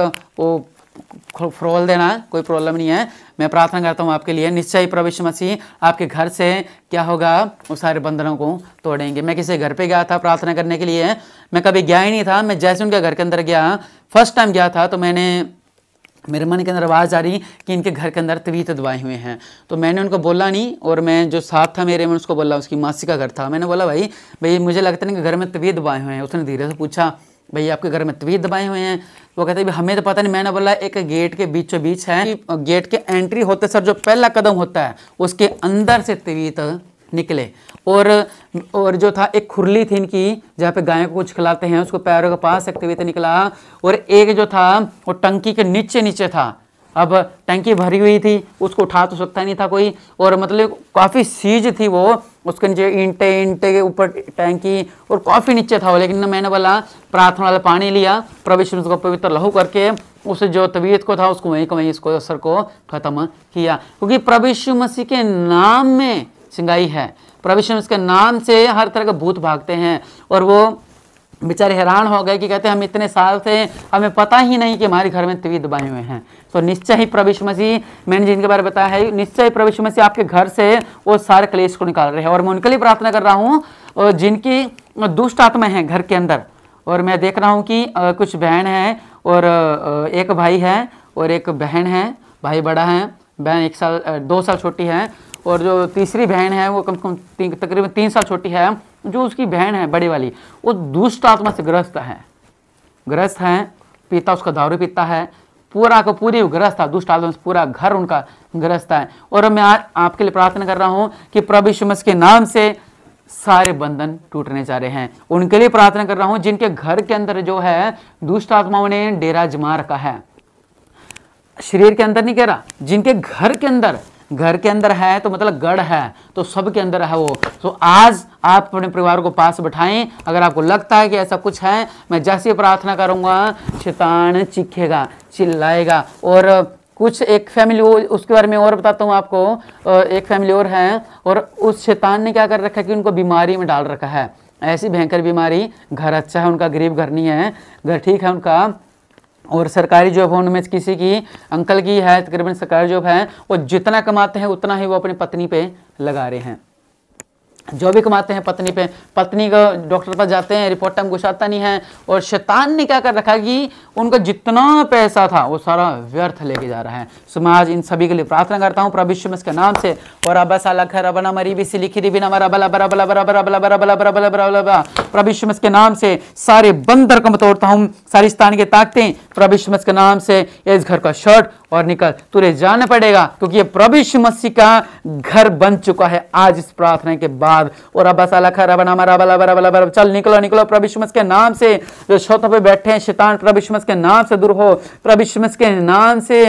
वो फ्रोल देना कोई प्रॉब्लम नहीं है मैं प्रार्थना करता हूँ आपके लिए निश्चय प्रवेश मसीह आपके घर से क्या होगा उस सारे बंधनों को तोड़ेंगे मैं किसी घर पे गया था प्रार्थना करने के लिए मैं कभी गया ही नहीं था मैं जैसे उनके घर के अंदर गया फर्स्ट टाइम गया था तो मैंने मेरे मन के अंदर आवाज़ आ रही कि इनके घर के अंदर तवीत दबाए हुए हैं तो मैंने उनको बोला नहीं और मैं जो साथ था मेरे मैं उसको बोला उसकी मासी का घर था मैंने बोला भाई भाई मुझे लगता नहीं कि घर में तवीत दबाए हुए हैं उसने धीरे से पूछा भाई आपके घर में तवीत दबाए हुए हैं वो कहते हैं हमें तो पता नहीं मैंने बोला एक गेट के बीचों बीच है गेट के एंट्री होते सर जो पहला कदम होता है उसके अंदर से तवीत निकले और और जो था एक खुरली थी इनकी जहाँ पे गायों को कुछ खिलाते हैं उसको पैरों के पास रखते हुए तो निकला और एक जो था वो टंकी के नीचे नीचे था अब टंकी भरी हुई थी उसको उठा तो सकता नहीं था कोई और मतलब काफ़ी सीज थी वो उसके नीचे ईंटे ईंटे के ऊपर टंकी और काफ़ी नीचे था वो लेकिन मैंने बोला प्रार्थना वाला पानी लिया प्रवेश उसको पवित्र लहू करके उस जो तबीयत को था उसको वहीं को वहीं इसको असर को ख़त्म किया क्योंकि प्रभु मसीह के नाम में सिंगाई है प्रविष्णु उसके नाम से हर तरह के भूत भागते हैं और वो बेचारे हैरान हो गए कि कहते हैं हम इतने साल से हमें पता ही नहीं कि हमारे घर में तिवी दबाए हुए हैं तो निश्चय ही प्रविष्णु मसीह मैंने जिनके बारे में बताया है निश्चय ही मसीह आपके घर से वो सारे क्लेश को निकाल रहे हैं और मैं उनके लिए प्रार्थना कर रहा हूँ जिनकी दुष्ट आत्मा है घर के अंदर और मैं देख रहा हूँ कि कुछ बहन है और एक भाई है और एक बहन है भाई बड़ा है बहन एक साल दो साल छोटी है और जो तीसरी बहन है वो कम से कम तीन तकरीबन तीन साल छोटी है जो उसकी बहन है बड़ी वाली वो दुष्ट आत्मा से ग्रस्त है ग्रस्त है पिता उसका दारू पीता है पूरा का पूरी ग्रस्त था दुष्ट आत्मा से पूरा घर उनका ग्रस्त है और मैं आज आपके लिए प्रार्थना कर रहा हूँ कि प्रभु यीशु के नाम से सारे बंधन टूटने जा रहे हैं उनके लिए प्रार्थना कर रहा हूँ जिनके घर के अंदर जो है दुष्ट आत्माओं ने डेरा जमा रखा है शरीर के अंदर नहीं कह रहा जिनके घर के अंदर घर के अंदर है तो मतलब गढ़ है तो सबके अंदर है वो तो आज आप अपने परिवार को पास बैठाएं अगर आपको लगता है कि ऐसा कुछ है मैं जैसे प्रार्थना करूंगा शैतान चिखेगा चिल्लाएगा और कुछ एक फैमिली उसके बारे में और बताता हूँ आपको एक फैमिली और है और उस शैतान ने क्या कर रखा है कि उनको बीमारी में डाल रखा है ऐसी भयंकर बीमारी घर अच्छा है उनका गरीब घर नहीं है घर ठीक है उनका और सरकारी जॉब है उनमें किसी की अंकल की है तकरीबन सरकारी जॉब है वो जितना कमाते हैं उतना ही वो अपनी पत्नी पे लगा रहे हैं जो भी कमाते हैं पत्नी पे पत्नी का डॉक्टर पास जाते हैं रिपोर्ट टाइम घुसाता नहीं है और शैतान ने क्या कर रखा कि उनका जितना पैसा था वो सारा व्यर्थ लेके जा रहा है सो मैं आज इन सभी के लिए प्रार्थना करता हूँ प्रभु में इसके नाम से और अब साला है रबना मरी भी लिखी दी बिना मरा बरा बला बरा बरा बला बरा बला बरा बला बरा बला प्रभु में इसके नाम से सारे बंदर को मैं तोड़ता हूँ सारी स्थान की ताकतें प्रभु में इसके नाम से इस घर का शर्ट और निकल तुझे जाना पड़ेगा क्योंकि ये प्रभु मसीह का घर बन चुका है आज इस प्रार्थना के बाद और अब लखा रबा नामा रबा रबा रबा रबा चल निकलो निकलो प्रभु मसीह के नाम से जो छतों पे बैठे हैं शैतान प्रभु मसीह के नाम से दूर हो प्रभु मसीह के नाम से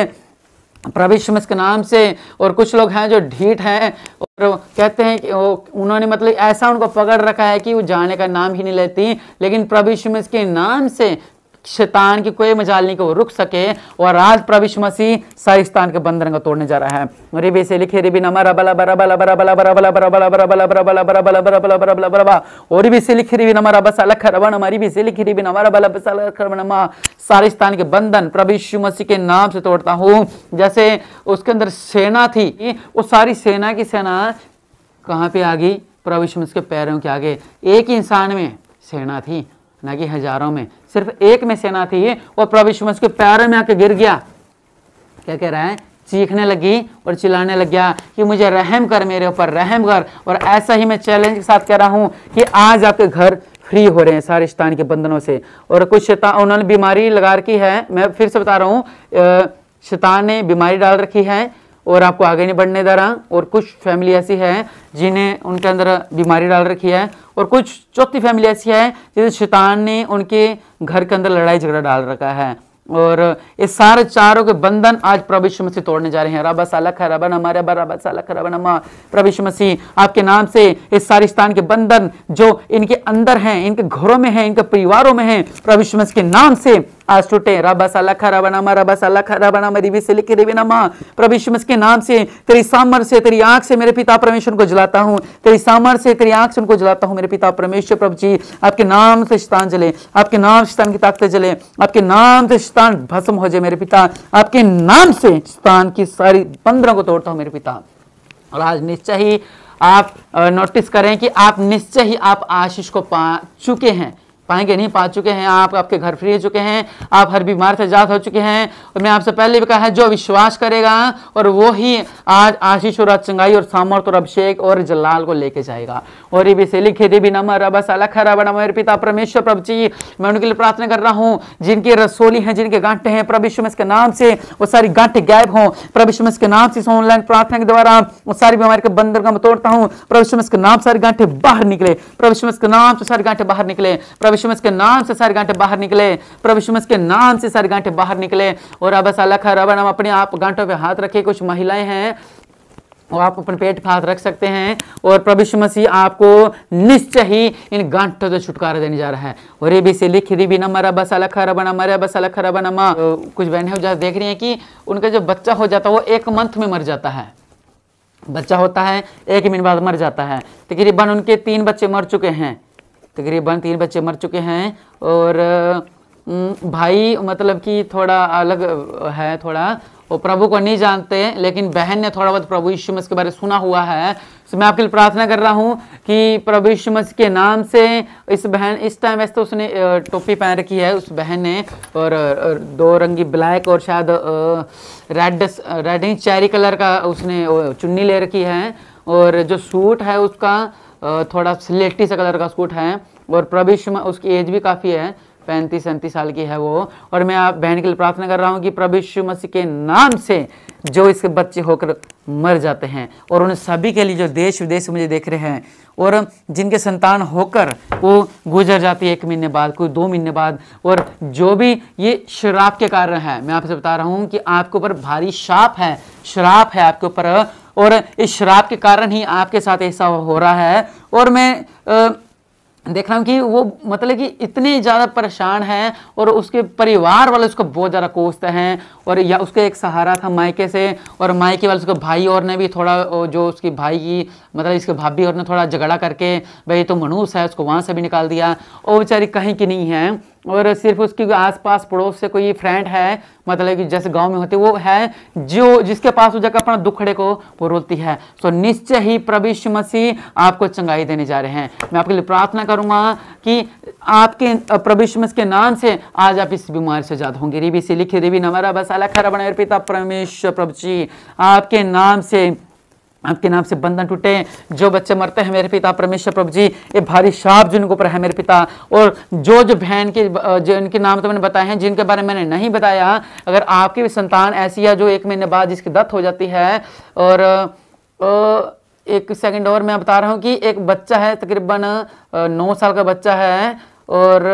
प्रभु के नाम से और कुछ लोग हैं जो ढीठ हैं और कहते हैं कि उन्होंने मतलब ऐसा उनको पकड़ रखा है कि वो जाने का नाम ही नहीं लेती लेकिन प्रभु के नाम से शैतान की कोई मजाल नहीं कि वो रुक सके और आज प्रविश मसीह स्थान के बंधन को तोड़ने जा रहा है रिबे से लिखे रिबी नमा रबा रबा रबा रबा रबा रबा रबा रबा रबा रबा रबा रबा रबा रबा रबा रबा रबा रबा रबा और रिबे से लिखे रिबी नमा रबा साला खरबा नमा रिबे से लिखे रिबी नमा रबा रबा साला खरबा नमा स्थान के बंधन प्रभु यीशु मसीह के नाम से तोड़ता हूँ जैसे उसके अंदर सेना थी वो सारी सेना की सेना कहाँ पे आ गई प्रभु यीशु मसीह के पैरों के आगे एक इंसान में सेना थी ना कि हजारों में सिर्फ एक में सेना थी और प्रभु यीशु मसीह के पैरों में आके गिर गया क्या कह रहा है चीखने लगी और चिल्लाने लग गया कि मुझे रहम कर मेरे ऊपर रहम कर और ऐसा ही मैं चैलेंज के साथ कह रहा हूँ कि आज आपके घर फ्री हो रहे हैं सारे शैतान के बंधनों से और कुछ शैतान उन्होंने बीमारी लगा रखी है मैं फिर से बता रहा हूँ शैतान ने बीमारी डाल रखी है और आपको आगे नहीं बढ़ने दे रहा और कुछ फैमिली ऐसी है जिन्हें उनके अंदर बीमारी डाल रखी है और कुछ चौथी फैमिली ऐसी है जिसे शैतान ने उनके घर के अंदर लड़ाई झगड़ा डाल रखा है और ये सारे चारों के बंधन आज प्रभु मसीह तोड़ने जा रहे हैं रबा सालक है रबा नमा रबा रबा सालक रबा नमा प्रभु मसीह आपके नाम से इस सारे स्थान के बंधन जो इनके अंदर हैं इनके घरों में हैं इनके परिवारों में हैं प्रभु मसीह के नाम से आस्टुटे प्रभु यीशु के नाम से तेरी सामर से तेरी से मेरे पिता परमेश्वर को जलाता हूँ तेरी सामर से तेरी से उनको जलाता हूँ मेरे पिता परमेश्वर प्रभु जी आपके नाम से शैतान जले आपके नाम शैतान की ताकत जले आपके नाम से शैतान भस्म हो जाए मेरे पिता आपके नाम से शैतान की सारी बंदरों को तोड़ता हूँ मेरे पिता और आज निश्चय ही आप नोटिस करें कि आप निश्चय ही आप आशीष को पा चुके हैं पाएंगे नहीं पा चुके हैं आप आपके घर फ्री हो चुके हैं आप हर बीमार से जात हो चुके हैं और मैं आपसे पहले भी कहा है जो विश्वास करेगा और वो ही आज आशीष और चंगाई और सामर्थ और अभिषेक और जलाल को लेके जाएगा और ये भी बेसेली खेती भी नमर नम रब सलख रब नमर पिता परमेश्वर प्रभु जी मैं उनके लिए प्रार्थना कर रहा हूँ जिनकी रसोली है जिनके गांठे हैं प्रभु के नाम से वो सारी गांठ गायब हों प्रभु के नाम से ऑनलाइन प्रार्थना के द्वारा वो सारी बीमारी के बंदर का मैं तोड़ता हूँ प्रभु के नाम सारी गांठे बाहर निकले प्रभु के नाम से सारी गांठे बाहर निकले प्रभु प्रभु के नाम से सारे गांठे बाहर निकले प्रभु के नाम से सारे गांठे बाहर निकले और अब ऐसा खा रबन हम अपने आप गांठों पे हाथ रखे कुछ महिलाएं हैं और आप अपने पेट पर हाथ रख सकते हैं और प्रभु मसीह आपको निश्चय ही इन गांठों से छुटकारा देने जा रहा है और ये भी से लिख दी भी ना मरा बस अलग खरा बना मरा बस अलग खरा बना माँ तो कुछ बहनें हो जा देख रही हैं कि उनका जो बच्चा हो जाता है वो एक मंथ में मर जाता है बच्चा होता है एक मिनट बाद मर जाता है तकरीबन तो उनके तीन बच्चे मर चुके हैं तकरीबन तीन बच्चे मर चुके हैं और भाई मतलब कि थोड़ा अलग है थोड़ा वो प्रभु को नहीं जानते लेकिन बहन ने थोड़ा बहुत प्रभु यीशु मसीह के बारे में सुना हुआ है तो मैं आपके लिए प्रार्थना कर रहा हूँ कि प्रभु यीशु मसीह के नाम से इस बहन इस टाइम वैसे तो उसने टोपी पहन रखी है उस बहन ने और दो रंगी ब्लैक और शायद रेड रेड चेरी कलर का उसने चुन्नी ले रखी है और जो सूट है उसका थोड़ा सिलेक्टी सा कलर का सूट है और प्रविश उसकी एज भी काफ़ी है पैंतीस सैंतीस साल की है वो और मैं आप बहन के लिए प्रार्थना कर रहा हूँ कि प्रभु मसीह के नाम से जो इसके बच्चे होकर मर जाते हैं और उन सभी के लिए जो देश विदेश मुझे देख रहे हैं और जिनके संतान होकर वो गुजर जाती है एक महीने बाद कोई दो महीने बाद और जो भी ये शराब के कारण है मैं आपसे बता रहा हूँ कि आपके ऊपर भारी शाप है शराप है आपके ऊपर और इस शराब के कारण ही आपके साथ ऐसा हो रहा है और मैं देख रहा हूँ कि वो मतलब कि इतने ज़्यादा परेशान हैं और उसके परिवार वाले उसको बहुत ज़्यादा कोसते हैं और या उसके एक सहारा था मायके से और मायके वाले उसके भाई और ने भी थोड़ा जो उसकी भाई की मतलब इसके भाभी और ने थोड़ा झगड़ा करके भाई तो मनुस है उसको वहाँ से भी निकाल दिया और बेचारी कहीं की नहीं है और सिर्फ उसके आसपास पड़ोस से कोई फ्रेंड है मतलब कि जैसे गांव में होती वो है जो जिसके पास उस जाकर अपना दुखड़े को वो रोती है सो निश्चय ही प्रविश्व मसीह आपको चंगाई देने जा रहे हैं मैं आपके लिए प्रार्थना करूंगा कि आपके प्रविश्व मसीह के नाम से आज आप इस बीमारी से आजाद होंगे रेबी से लिखे रेबी नमरा बस अला खरा बना पिता परमेश्वर प्रभु जी आपके नाम से आपके नाम से बंधन टूटे जो बच्चे मरते हैं मेरे पिता परमेश्वर प्रभु जी ये भारी शाप जिनको पर है मेरे पिता और जो जो बहन के जो इनके नाम तो मैंने बताए हैं जिनके बारे में मैंने नहीं बताया अगर आपकी भी संतान ऐसी है जो एक महीने बाद जिसकी दत्त हो जाती है और ओ, एक सेकंड और मैं बता रहा हूँ कि एक बच्चा है तकरीबन नौ साल का बच्चा है और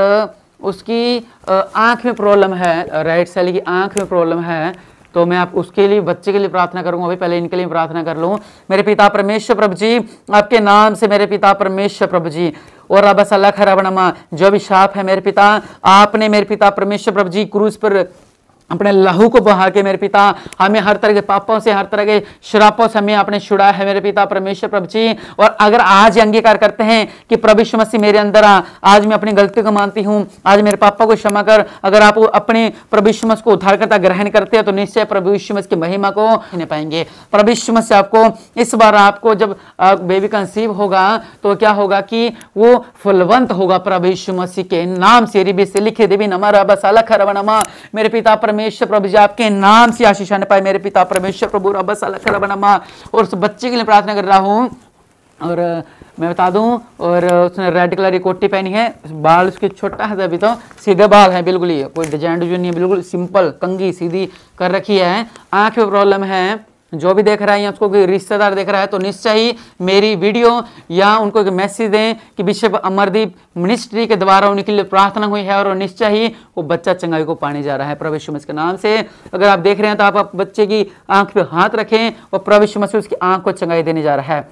उसकी आँख में प्रॉब्लम है राइट साइड की आँख में प्रॉब्लम है तो मैं आप उसके लिए बच्चे के लिए प्रार्थना करूंगा अभी पहले इनके लिए प्रार्थना कर लूँ मेरे पिता परमेश्वर प्रभु जी आपके नाम से मेरे पिता परमेश्वर प्रभु जी और अब अल्लाह खराब जो भी शाप है मेरे पिता आपने मेरे पिता परमेश्वर प्रभु जी क्रूज पर अपने लहू को बहा के मेरे पिता हमें हर तरह के पापों से हर तरह के श्रापों से हमें अपने छुड़ा है मेरे पिता परमेश्वर प्रभु जी और अगर आज अंगीकार करते हैं कि प्रभु मसीह मेरे अंदर आ आज मैं अपनी गलती को मानती हूँ आज मेरे पापा को क्षमा कर अगर आप अपने प्रभु मसीह को करता ग्रहण करते हैं तो निश्चय प्रभु मसीह की महिमा को नहीं पाएंगे प्रभु मसीह आपको इस बार आपको जब बेबी कंसीव होगा तो क्या होगा कि वो फुलवंत होगा प्रभु मसीह के नाम से रिबी से लिखे देवी नमा रबा नमा मेरे पिता परमेश्वर परमेश्वर प्रभु जी आपके नाम से आने पाए मेरे पिता परमेश्वर प्रभु अलग सला बना और उस बच्चे के लिए प्रार्थना कर रहा हूँ और मैं बता दूं और उसने रेड कलर की कोटी पहनी है बाल उसके छोटा है अभी तो सीधे बाल है बिल्कुल ही कोई डिजाइन डिजाइन नहीं है बिल्कुल सिंपल कंगी सीधी कर रखी है आँख में प्रॉब्लम है जो भी देख रहा है या उसको कोई रिश्तेदार देख रहा है तो निश्चय ही मेरी वीडियो या उनको एक मैसेज दें कि बिशप अमरदीप मिनिस्ट्री के द्वारा उनके लिए प्रार्थना हुई है और निश्चय ही वो बच्चा चंगाई को पाने जा रहा है प्रवेश मस के नाम से अगर आप देख रहे हैं तो आप, आप बच्चे की आंख पे हाथ रखें और प्रवेश मस उसकी आंख को चंगाई देने जा रहा है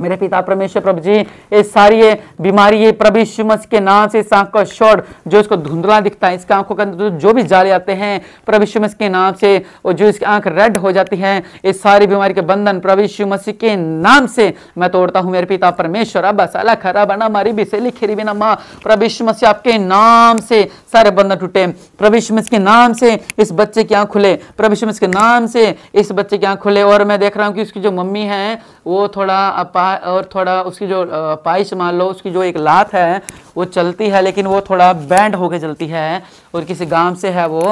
मेरे पिता परमेश्वर प्रभु जी ये सारी ये बीमारी ये प्रभु यीशु मसीह के नाम से इस आंख का शॉर्ट जो इसको धुंधला दिखता है इसके आंखों के अंदर तो जो भी जाले आते हैं प्रभु यीशु मसीह के नाम से और जो इसकी आंख रेड हो जाती है इस सारी बीमारी के बंधन प्रभु यीशु मसीह के नाम से मैं तोड़ता हूँ मेरे पिता परमेश्वर अब सला खरा बना मारी खेरी भी बिना माँ प्रभु यीशु मसीह आपके नाम से सारे बंधन टूटे प्रभु यीशु मसीह के नाम से इस बच्चे की आँख खुले प्रभु यीशु मसीह के नाम से इस बच्चे की आँख खुले और मैं देख रहा हूँ कि उसकी जो मम्मी है वो थोड़ा अपा पा और थोड़ा उसकी जो पाइस मान लो उसकी जो एक लात है वो चलती है लेकिन वो थोड़ा बैंड होकर चलती है और किसी गांव से है वो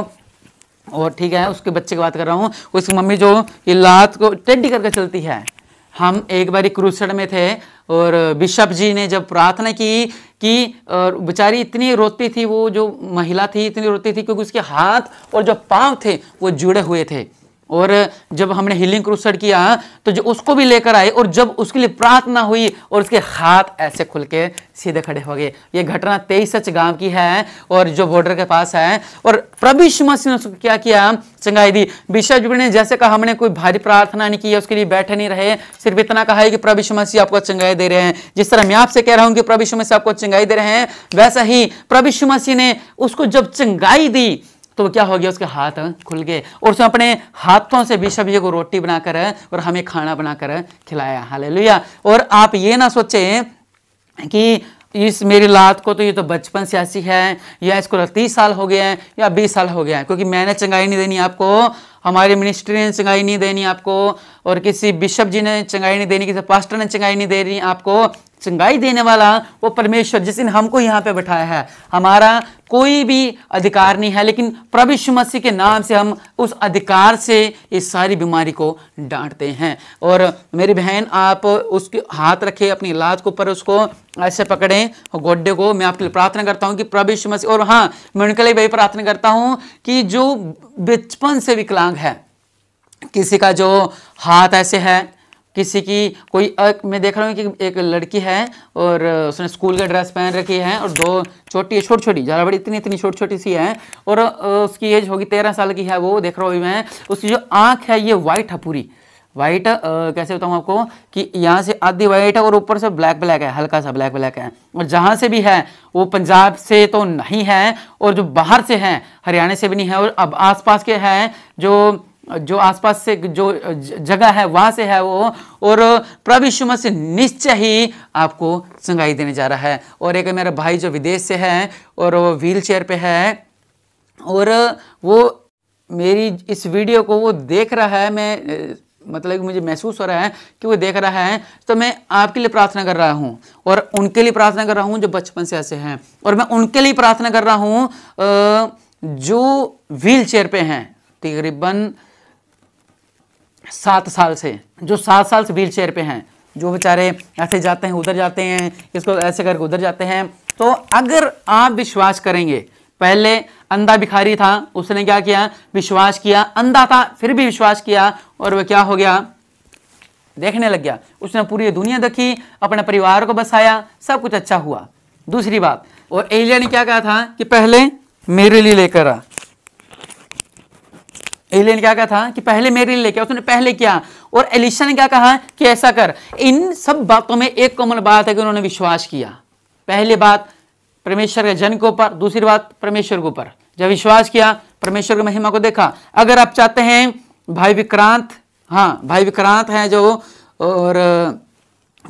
और ठीक है उसके बच्चे की बात कर रहा हूँ उसकी मम्मी जो ये लात को टेडी करके चलती है हम एक बारी क्रूसड में थे और बिशप जी ने जब प्रार्थना की कि और बेचारी इतनी रोती थी वो जो महिला थी इतनी रोती थी क्योंकि उसके हाथ और जो पाँव थे वो जुड़े हुए थे और जब हमने हीलिंग क्रूसर किया तो जो उसको भी लेकर आए और जब उसके लिए प्रार्थना हुई और उसके हाथ ऐसे खुल के सीधे खड़े हो गए ये घटना तेईस सच गांव की है और जो बॉर्डर के पास है और प्रभु मसीह ने उसको क्या किया चंगाई दी विशेष ने जैसे कहा हमने कोई भारी प्रार्थना नहीं की उसके लिए बैठे नहीं रहे सिर्फ इतना कहा है कि प्रभु मसीह आपको चंगाई दे रहे हैं जिस तरह मैं आपसे कह रहा हूँ कि प्रभु मसीह आपको चंगाई दे रहे हैं वैसा ही प्रभु मसीह ने उसको जब चंगाई दी तो क्या हो गया उसके हाथ खुल गए और उसने अपने हाथों से भी सभी को रोटी बनाकर और हमें खाना बनाकर खिलाया हालेलुया और आप ये ना सोचें कि इस मेरी लात को तो ये तो बचपन से ऐसी है या इसको तीस साल हो गया है या बीस साल हो गया है क्योंकि मैंने चंगाई नहीं देनी आपको हमारे मिनिस्ट्री ने चंगाई नहीं देनी आपको और किसी बिशप जी ने चंगाई नहीं देनी किसी पास्टर ने चंगाई नहीं देनी आपको चंगाई देने वाला वो परमेश्वर जिसने हमको यहाँ पे बैठाया है हमारा कोई भी अधिकार नहीं है लेकिन प्रभु यीशु मसीह के नाम से हम उस अधिकार से इस सारी बीमारी को डांटते हैं और मेरी बहन आप उसके हाथ रखें अपनी लात के ऊपर उसको ऐसे पकड़ें और गोड्डे को मैं आपके लिए प्रार्थना करता हूँ कि प्रभु यीशु मसीह और हाँ मैं उनके लिए वही प्रार्थना करता हूँ कि जो बचपन से विकलांग है किसी का जो हाथ ऐसे है किसी की कोई एक, मैं देख रहा हूँ कि एक लड़की है और उसने स्कूल का ड्रेस पहन रखी है और दो छोटी छोटी छोटी ज़्यादा बड़ी इतनी इतनी छोटी छोटी सी है और उसकी एज होगी तेरह साल की है वो देख रहा हूँ मैं उसकी जो आँख है ये वाइट है पूरी वाइट कैसे बताऊँ आपको कि यहाँ से आधी वाइट है और ऊपर से ब्लैक ब्लैक है हल्का सा ब्लैक ब्लैक है और जहाँ से भी है वो पंजाब से तो नहीं है और जो बाहर से हैं हरियाणा से भी नहीं है और अब आसपास के हैं जो जो आसपास से जो जगह है वहाँ से है वो और प्रभु से मसीह निश्चय ही आपको संगाई देने जा रहा है और एक मेरा भाई जो विदेश से है और वो व्हील चेयर पर है और वो मेरी इस वीडियो को वो देख रहा है मैं मतलब मुझे महसूस हो रहा है कि वो देख रहा है तो मैं आपके लिए प्रार्थना कर रहा हूँ और उनके लिए प्रार्थना कर रहा हूँ जो बचपन से ऐसे हैं और मैं उनके लिए प्रार्थना कर रहा हूँ जो व्हील चेयर पर हैं तकरीबन सात साल से जो सात साल से व्हील चेयर पर हैं जो बेचारे ऐसे जाते हैं उधर जाते हैं इसको ऐसे करके उधर जाते हैं तो अगर आप विश्वास करेंगे पहले अंधा भिखारी था उसने क्या किया विश्वास किया अंधा था फिर भी विश्वास किया और वह क्या हो गया देखने लग गया उसने पूरी दुनिया देखी अपने परिवार को बसाया सब कुछ अच्छा हुआ दूसरी बात और एलिया ने क्या कहा था कि पहले मेरे लिए लेकर आ एलिया ने क्या कहा था कि पहले मेरे लिए लेके उसने पहले किया और एलिशा ने क्या कहा कि ऐसा कर इन सब बातों में एक कॉमन बात है कि उन्होंने विश्वास किया पहली बात परमेश्वर के जन के ऊपर दूसरी बात परमेश्वर के ऊपर जब विश्वास किया परमेश्वर की महिमा को देखा अगर आप चाहते हैं भाई विक्रांत हाँ भाई विक्रांत हैं जो और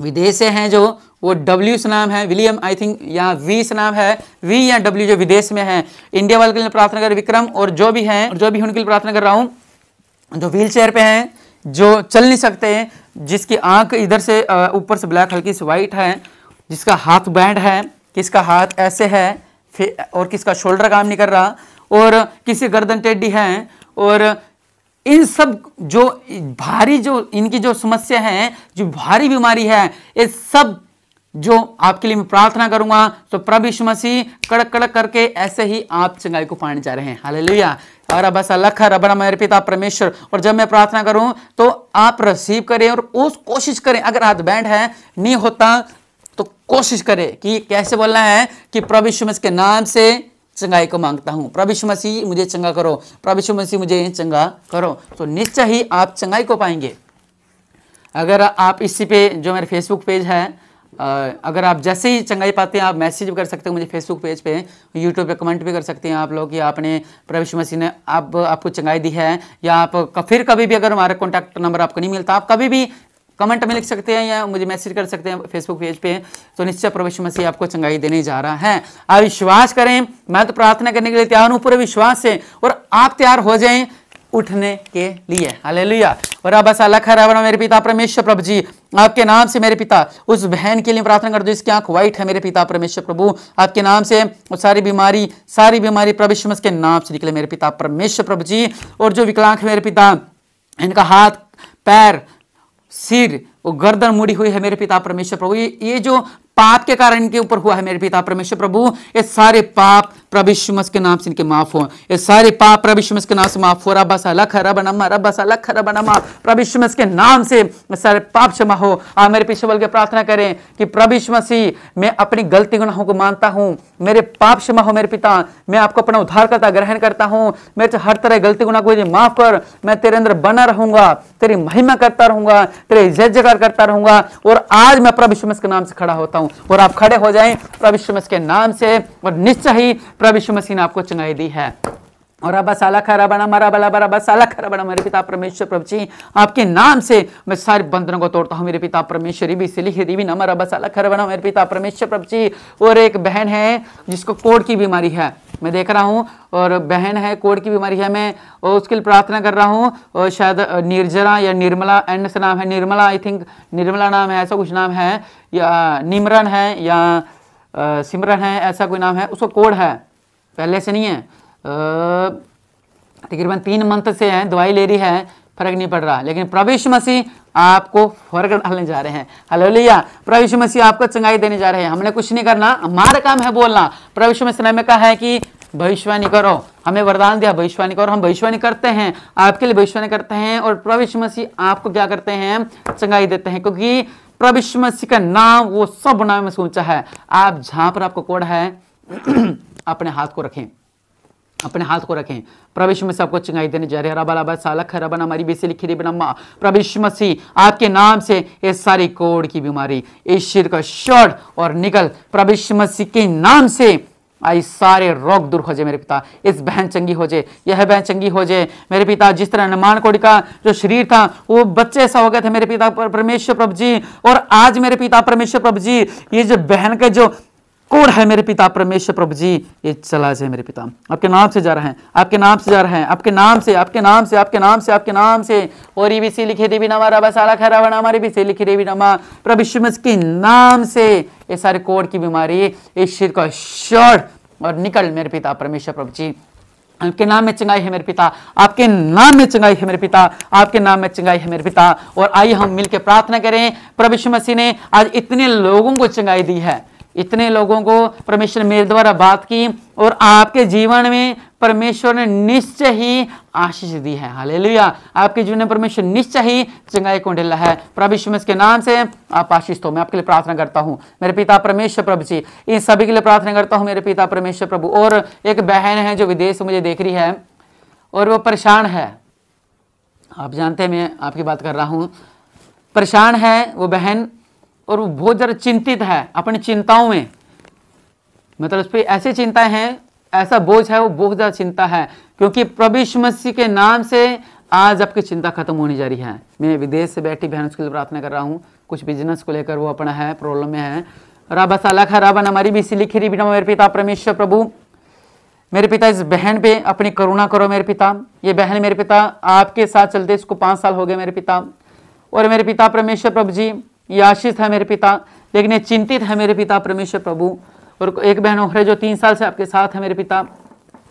विदेश से हैं जो वो डब्ल्यू से नाम है विलियम आई थिंक यहाँ वी से नाम है वी या डब्ल्यू जो विदेश में है इंडिया वाले के लिए प्रार्थना कर विक्रम और जो भी हैं जो भी उनके लिए प्रार्थना कर रहा हूँ जो व्हील चेयर पे हैं जो चल नहीं सकते हैं जिसकी आंख इधर से ऊपर से ब्लैक हल्की से वाइट है जिसका हाथ बैंड है किसका हाथ ऐसे है और किसका शोल्डर काम नहीं कर रहा और किसी गर्दन टेडी है और इन सब जो भारी जो इनकी जो समस्या है जो भारी बीमारी है ये सब जो आपके लिए मैं प्रार्थना करूंगा तो प्रभु यीशु मसीह कड़क कड़क करके ऐसे ही आप चंगाई को पाने जा रहे हैं हाल लोहिया और अब ऐसा लख मेरे पिता परमेश्वर और जब मैं प्रार्थना करूं तो आप रिसीव करें और उस कोशिश करें अगर हाथ बैंड है नहीं होता तो कोशिश करें कि कैसे बोलना है कि प्रभु यीशु मसीह के नाम से चंगाई को मांगता हूँ प्रभु मसीह मुझे चंगा करो प्रभु मसीह मुझे चंगा करो तो निश्चय ही आप चंगाई को पाएंगे अगर आप इसी पे जो मेरे फेसबुक पेज है अगर आप जैसे ही चंगाई पाते हैं आप मैसेज भी कर सकते हो मुझे फेसबुक पेज पे यूट्यूब पे कमेंट भी कर सकते हैं आप लोग कि आपने प्रवेश मसीह ने आप आपको चंगाई दी है या आप फिर कभी भी अगर हमारा कॉन्टैक्ट नंबर आपको नहीं मिलता आप कभी भी कमेंट में लिख सकते हैं या मुझे मैसेज कर सकते हैं फेसबुक पेज पे तो निश्चय प्रवेश मसीह आपको चंगाई देने जा रहा है आप विश्वास करें मैं तो प्रार्थना करने के लिए तैयार हूँ पूरे विश्वास से और आप तैयार हो जाएं उठने के लिए हालेलुया और अब बस अल्लाह खरा मेरे पिता परमेश्वर प्रभु जी आपके नाम से मेरे पिता उस बहन के लिए प्रार्थना कर दो जिसकी आंख व्हाइट है मेरे पिता परमेश्वर प्रभु आपके नाम से और सारी बीमारी सारी बीमारी प्रभु के नाम से निकले मेरे पिता परमेश्वर प्रभु जी और जो विकलांग है मेरे पिता इनका हाथ पैर सिर और गर्दन मुड़ी हुई है मेरे पिता परमेश्वर प्रभु ये जो पाप के कारण इनके ऊपर हुआ है मेरे पिता परमेश्वर प्रभु ये सारे पाप प्रभु के नाम से इनके माफ हो ये सारे पाप प्रभु के नाम से माफ हो रब खरा बना नमा रब अलग खरा बना प्रभु मस के नाम से सारे पाप क्षमा हो आप मेरे पीछे बल के प्रार्थना करें कि प्रभु मैं अपनी गलती गुनाहों को मानता हूँ मेरे पाप क्षमा हो मेरे पिता मैं आपको अपना उद्धार करता ग्रहण करता हूँ मेरे से हर तरह गलती गुना को मुझे माफ कर मैं तेरे अंदर बना रहूंगा तेरी महिमा करता रहूंगा तेरे इज्जत जगह करता रहूंगा और आज मैं प्रभु के नाम से खड़ा होता हूँ हूं और आप खड़े हो जाएं प्रभु मसीह के नाम से और निश्चय ही प्रभु मसीह ने आपको चंगाई दी है और अब साला खरा बना मरा बला बरा बस साला खरा बना मेरे पिता परमेश्वर प्रभु जी आपके नाम से मैं सारे बंधनों को तोड़ता हूँ मेरे पिता परमेश्वर भी से लिखे दीवी मरा बस साला खरा बना मेरे पिता परमेश्वर प्रभु जी और एक बहन है जिसको कोड की बीमारी है मैं देख रहा हूँ और बहन है कोड की बीमारी है मैं और उसके लिए प्रार्थना कर रहा हूँ और शायद निर्जरा या निर्मला एंड से नाम है निर्मला आई थिंक निर्मला नाम है ऐसा कुछ नाम है या निमरन है या सिमरन है ऐसा कोई नाम है उसको कोड है पहले से नहीं है तकरीबन तीन मंथ से है दवाई ले रही है फर्क नहीं पड़ रहा लेकिन प्रवेश मसीह आपको फर्क डालने जा रहे हैं हलोलिया प्रवेश मसीह आपको चंगाई देने जा रहे हैं हमने कुछ नहीं करना हमारा काम है बोलना प्रवेश मसीह में कहा है कि भविष्यवाणी करो हमें वरदान दिया भविष्यवाणी करो हम भविष्यवाणी करते हैं आपके लिए भविष्यवाणी करते हैं और प्रवेश मसीह आपको क्या करते हैं चंगाई देते हैं क्योंकि प्रवेश मसीह का नाम वो सब नाम में सोचा है आप जहां पर आपको कोड है (clears throat) अपने हाथ को रखें अपने हाथ को रखें प्रवेश में सबको चंगाई देने जा रहे हैं रबा रबा सालक रबा हमारी बेसी लिखी खिरी बनम्मा प्रवेश मसीह आपके नाम से ये सारी कोड की बीमारी इस शिर का शर्ट और निकल प्रवेश मसीह के नाम से आई सारे रोग दूर हो जाए मेरे पिता इस बहन चंगी हो जाए यह बहन चंगी हो जाए मेरे पिता जिस तरह निर्माण कोड का जो शरीर था वो बच्चे ऐसा हो गया था मेरे पिता परमेश्वर प्रभु जी और आज मेरे पिता परमेश्वर प्रभु जी ये जो बहन का जो कौन है मेरे पिता परमेश्वर प्रभु जी ये चला जाए मेरे पिता आपके नाम से जा रहे हैं आपके नाम से जा रहे हैं आपके नाम से आपके नाम से आपके नाम से आपके नाम से और भी सी लिखे देवी नामा रबा सारा खरा वा हमारे रेबी लिखे देवी नामा प्रभु शिमस के नाम से ये सारे कोड की बीमारी इस शरीर का शर्ट और निकल मेरे पिता परमेश्वर प्रभु जी आपके नाम में चंगाई है मेरे पिता आपके नाम में चंगाई है मेरे पिता आपके नाम में चंगाई है मेरे पिता और आइए हम मिलकर प्रार्थना करें प्रभु मसीह ने आज इतने लोगों को चंगाई दी है इतने लोगों को परमेश्वर मेरे द्वारा बात की और आपके जीवन में परमेश्वर ने निश्चय ही आशीष दी है हालेलुया आपके जीवन में परमेश्वर निश्चय ही चंगाई को ढेला है प्रभु के नाम से आप आशीष तो मैं आपके लिए प्रार्थना करता हूँ मेरे पिता परमेश्वर प्रभु जी इन सभी के लिए प्रार्थना करता हूँ मेरे पिता परमेश्वर प्रभु और एक बहन है जो विदेश मुझे देख रही है और वो परेशान है आप जानते हैं मैं आपकी बात कर रहा हूँ परेशान है वो बहन और वो बहुत ज़्यादा चिंतित है अपनी चिंताओं में मतलब उस पर ऐसी चिंताएं हैं ऐसा बोझ है वो बहुत ज़्यादा चिंता है क्योंकि प्रभुष्म मसीह के नाम से आज आपकी चिंता खत्म होने जा रही है मैं विदेश से बैठी बहन उसके लिए प्रार्थना कर रहा हूँ कुछ बिजनेस को लेकर वो अपना है प्रॉब्लम में है राबा सालख है राबा हमारी भी इसी लिखी रही बिना मेरे पिता परमेश्वर प्रभु मेरे पिता इस बहन पे अपनी करुणा करो मेरे पिता ये बहन मेरे पिता आपके साथ चलते इसको पाँच साल हो गए मेरे पिता और मेरे पिता परमेश्वर प्रभु जी ये आशीष है मेरे पिता लेकिन ये चिंतित है मेरे पिता परमेश्वर प्रभु और एक बहन और है जो तीन साल से आपके साथ है मेरे पिता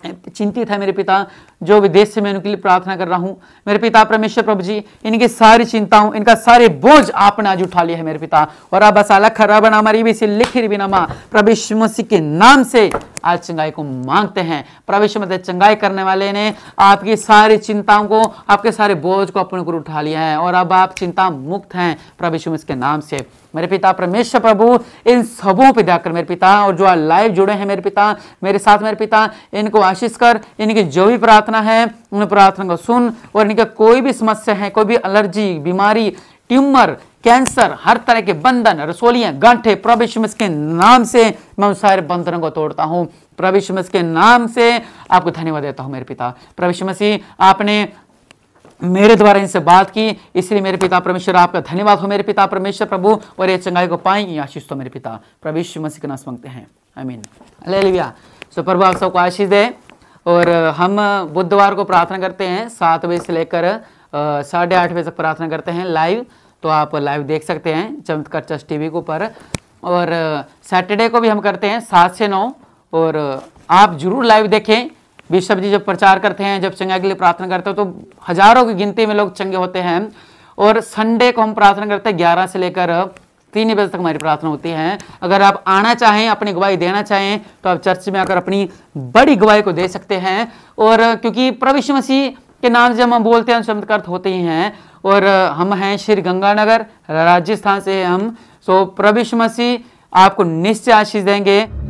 चिंतित है मेरे पिता जो विदेश से मैं उनके लिए प्रार्थना कर रहा हूँ मेरे पिता परमेश्वर प्रभु जी इनकी सारी चिंताओं इनका सारे बोझ आपने आज उठा लिया है मेरे पिता और अब असाला खरा बनामा रिबी से लिख रिबी नामा प्रभेश मसीह के नाम से आज चंगाई को मांगते हैं प्रवेश मत चंगाई करने वाले ने आपकी सारी चिंताओं को आपके सारे बोझ को अपने ऊपर उठा लिया है और अब आप चिंता मुक्त हैं प्रभु के नाम से मेरे पिता परमेश्वर प्रभु इन सबों पर जाकर मेरे पिता और जो लाइव जुड़े हैं मेरे पिता मेरे साथ मेरे पिता इनको आशीष कर इनकी जो भी प्रार्थना प्रार्थना है उन प्रार्थना को सुन और इनका कोई भी समस्या है कोई भी एलर्जी बीमारी ट्यूमर कैंसर हर तरह के बंधन रसोलियां गांठे प्रवेश के नाम से मैं उन सारे बंधनों को तोड़ता हूँ प्रवेश के नाम से आपको धन्यवाद देता हूँ मेरे पिता प्रवेश मसीह आपने मेरे द्वारा इनसे बात की इसलिए मेरे पिता परमेश्वर आपका धन्यवाद हो मेरे पिता परमेश्वर प्रभु और ये चंगाई को पाएंगे आशीष तो मेरे पिता प्रवेश मसीह के नाम मांगते हैं आई मीन ले लिया सो प्रभु आप सबको आशीष दे और हम बुधवार को प्रार्थना करते हैं सात बजे से लेकर साढ़े आठ बजे तक प्रार्थना करते हैं लाइव तो आप लाइव देख सकते हैं चमत्कार चर्च टी के ऊपर और सैटरडे को भी हम करते हैं सात से नौ और आप जरूर लाइव देखें बिशप जी जब प्रचार करते हैं जब चंगा के लिए प्रार्थना करते हैं तो हजारों की गिनती में लोग चंगे होते हैं और संडे को हम प्रार्थना करते हैं ग्यारह से लेकर तीन बजे तक हमारी प्रार्थना होती है अगर आप आना चाहें अपनी गवाही देना चाहें तो आप चर्च में आकर अपनी बड़ी गवाही को दे सकते हैं और क्योंकि प्रविश्व मसीह के नाम जब हम बोलते हैं चमत्कार होते ही हैं और हम हैं श्री गंगानगर राजस्थान से हम सो प्रविश्व मसीह आपको निश्चय आशीष देंगे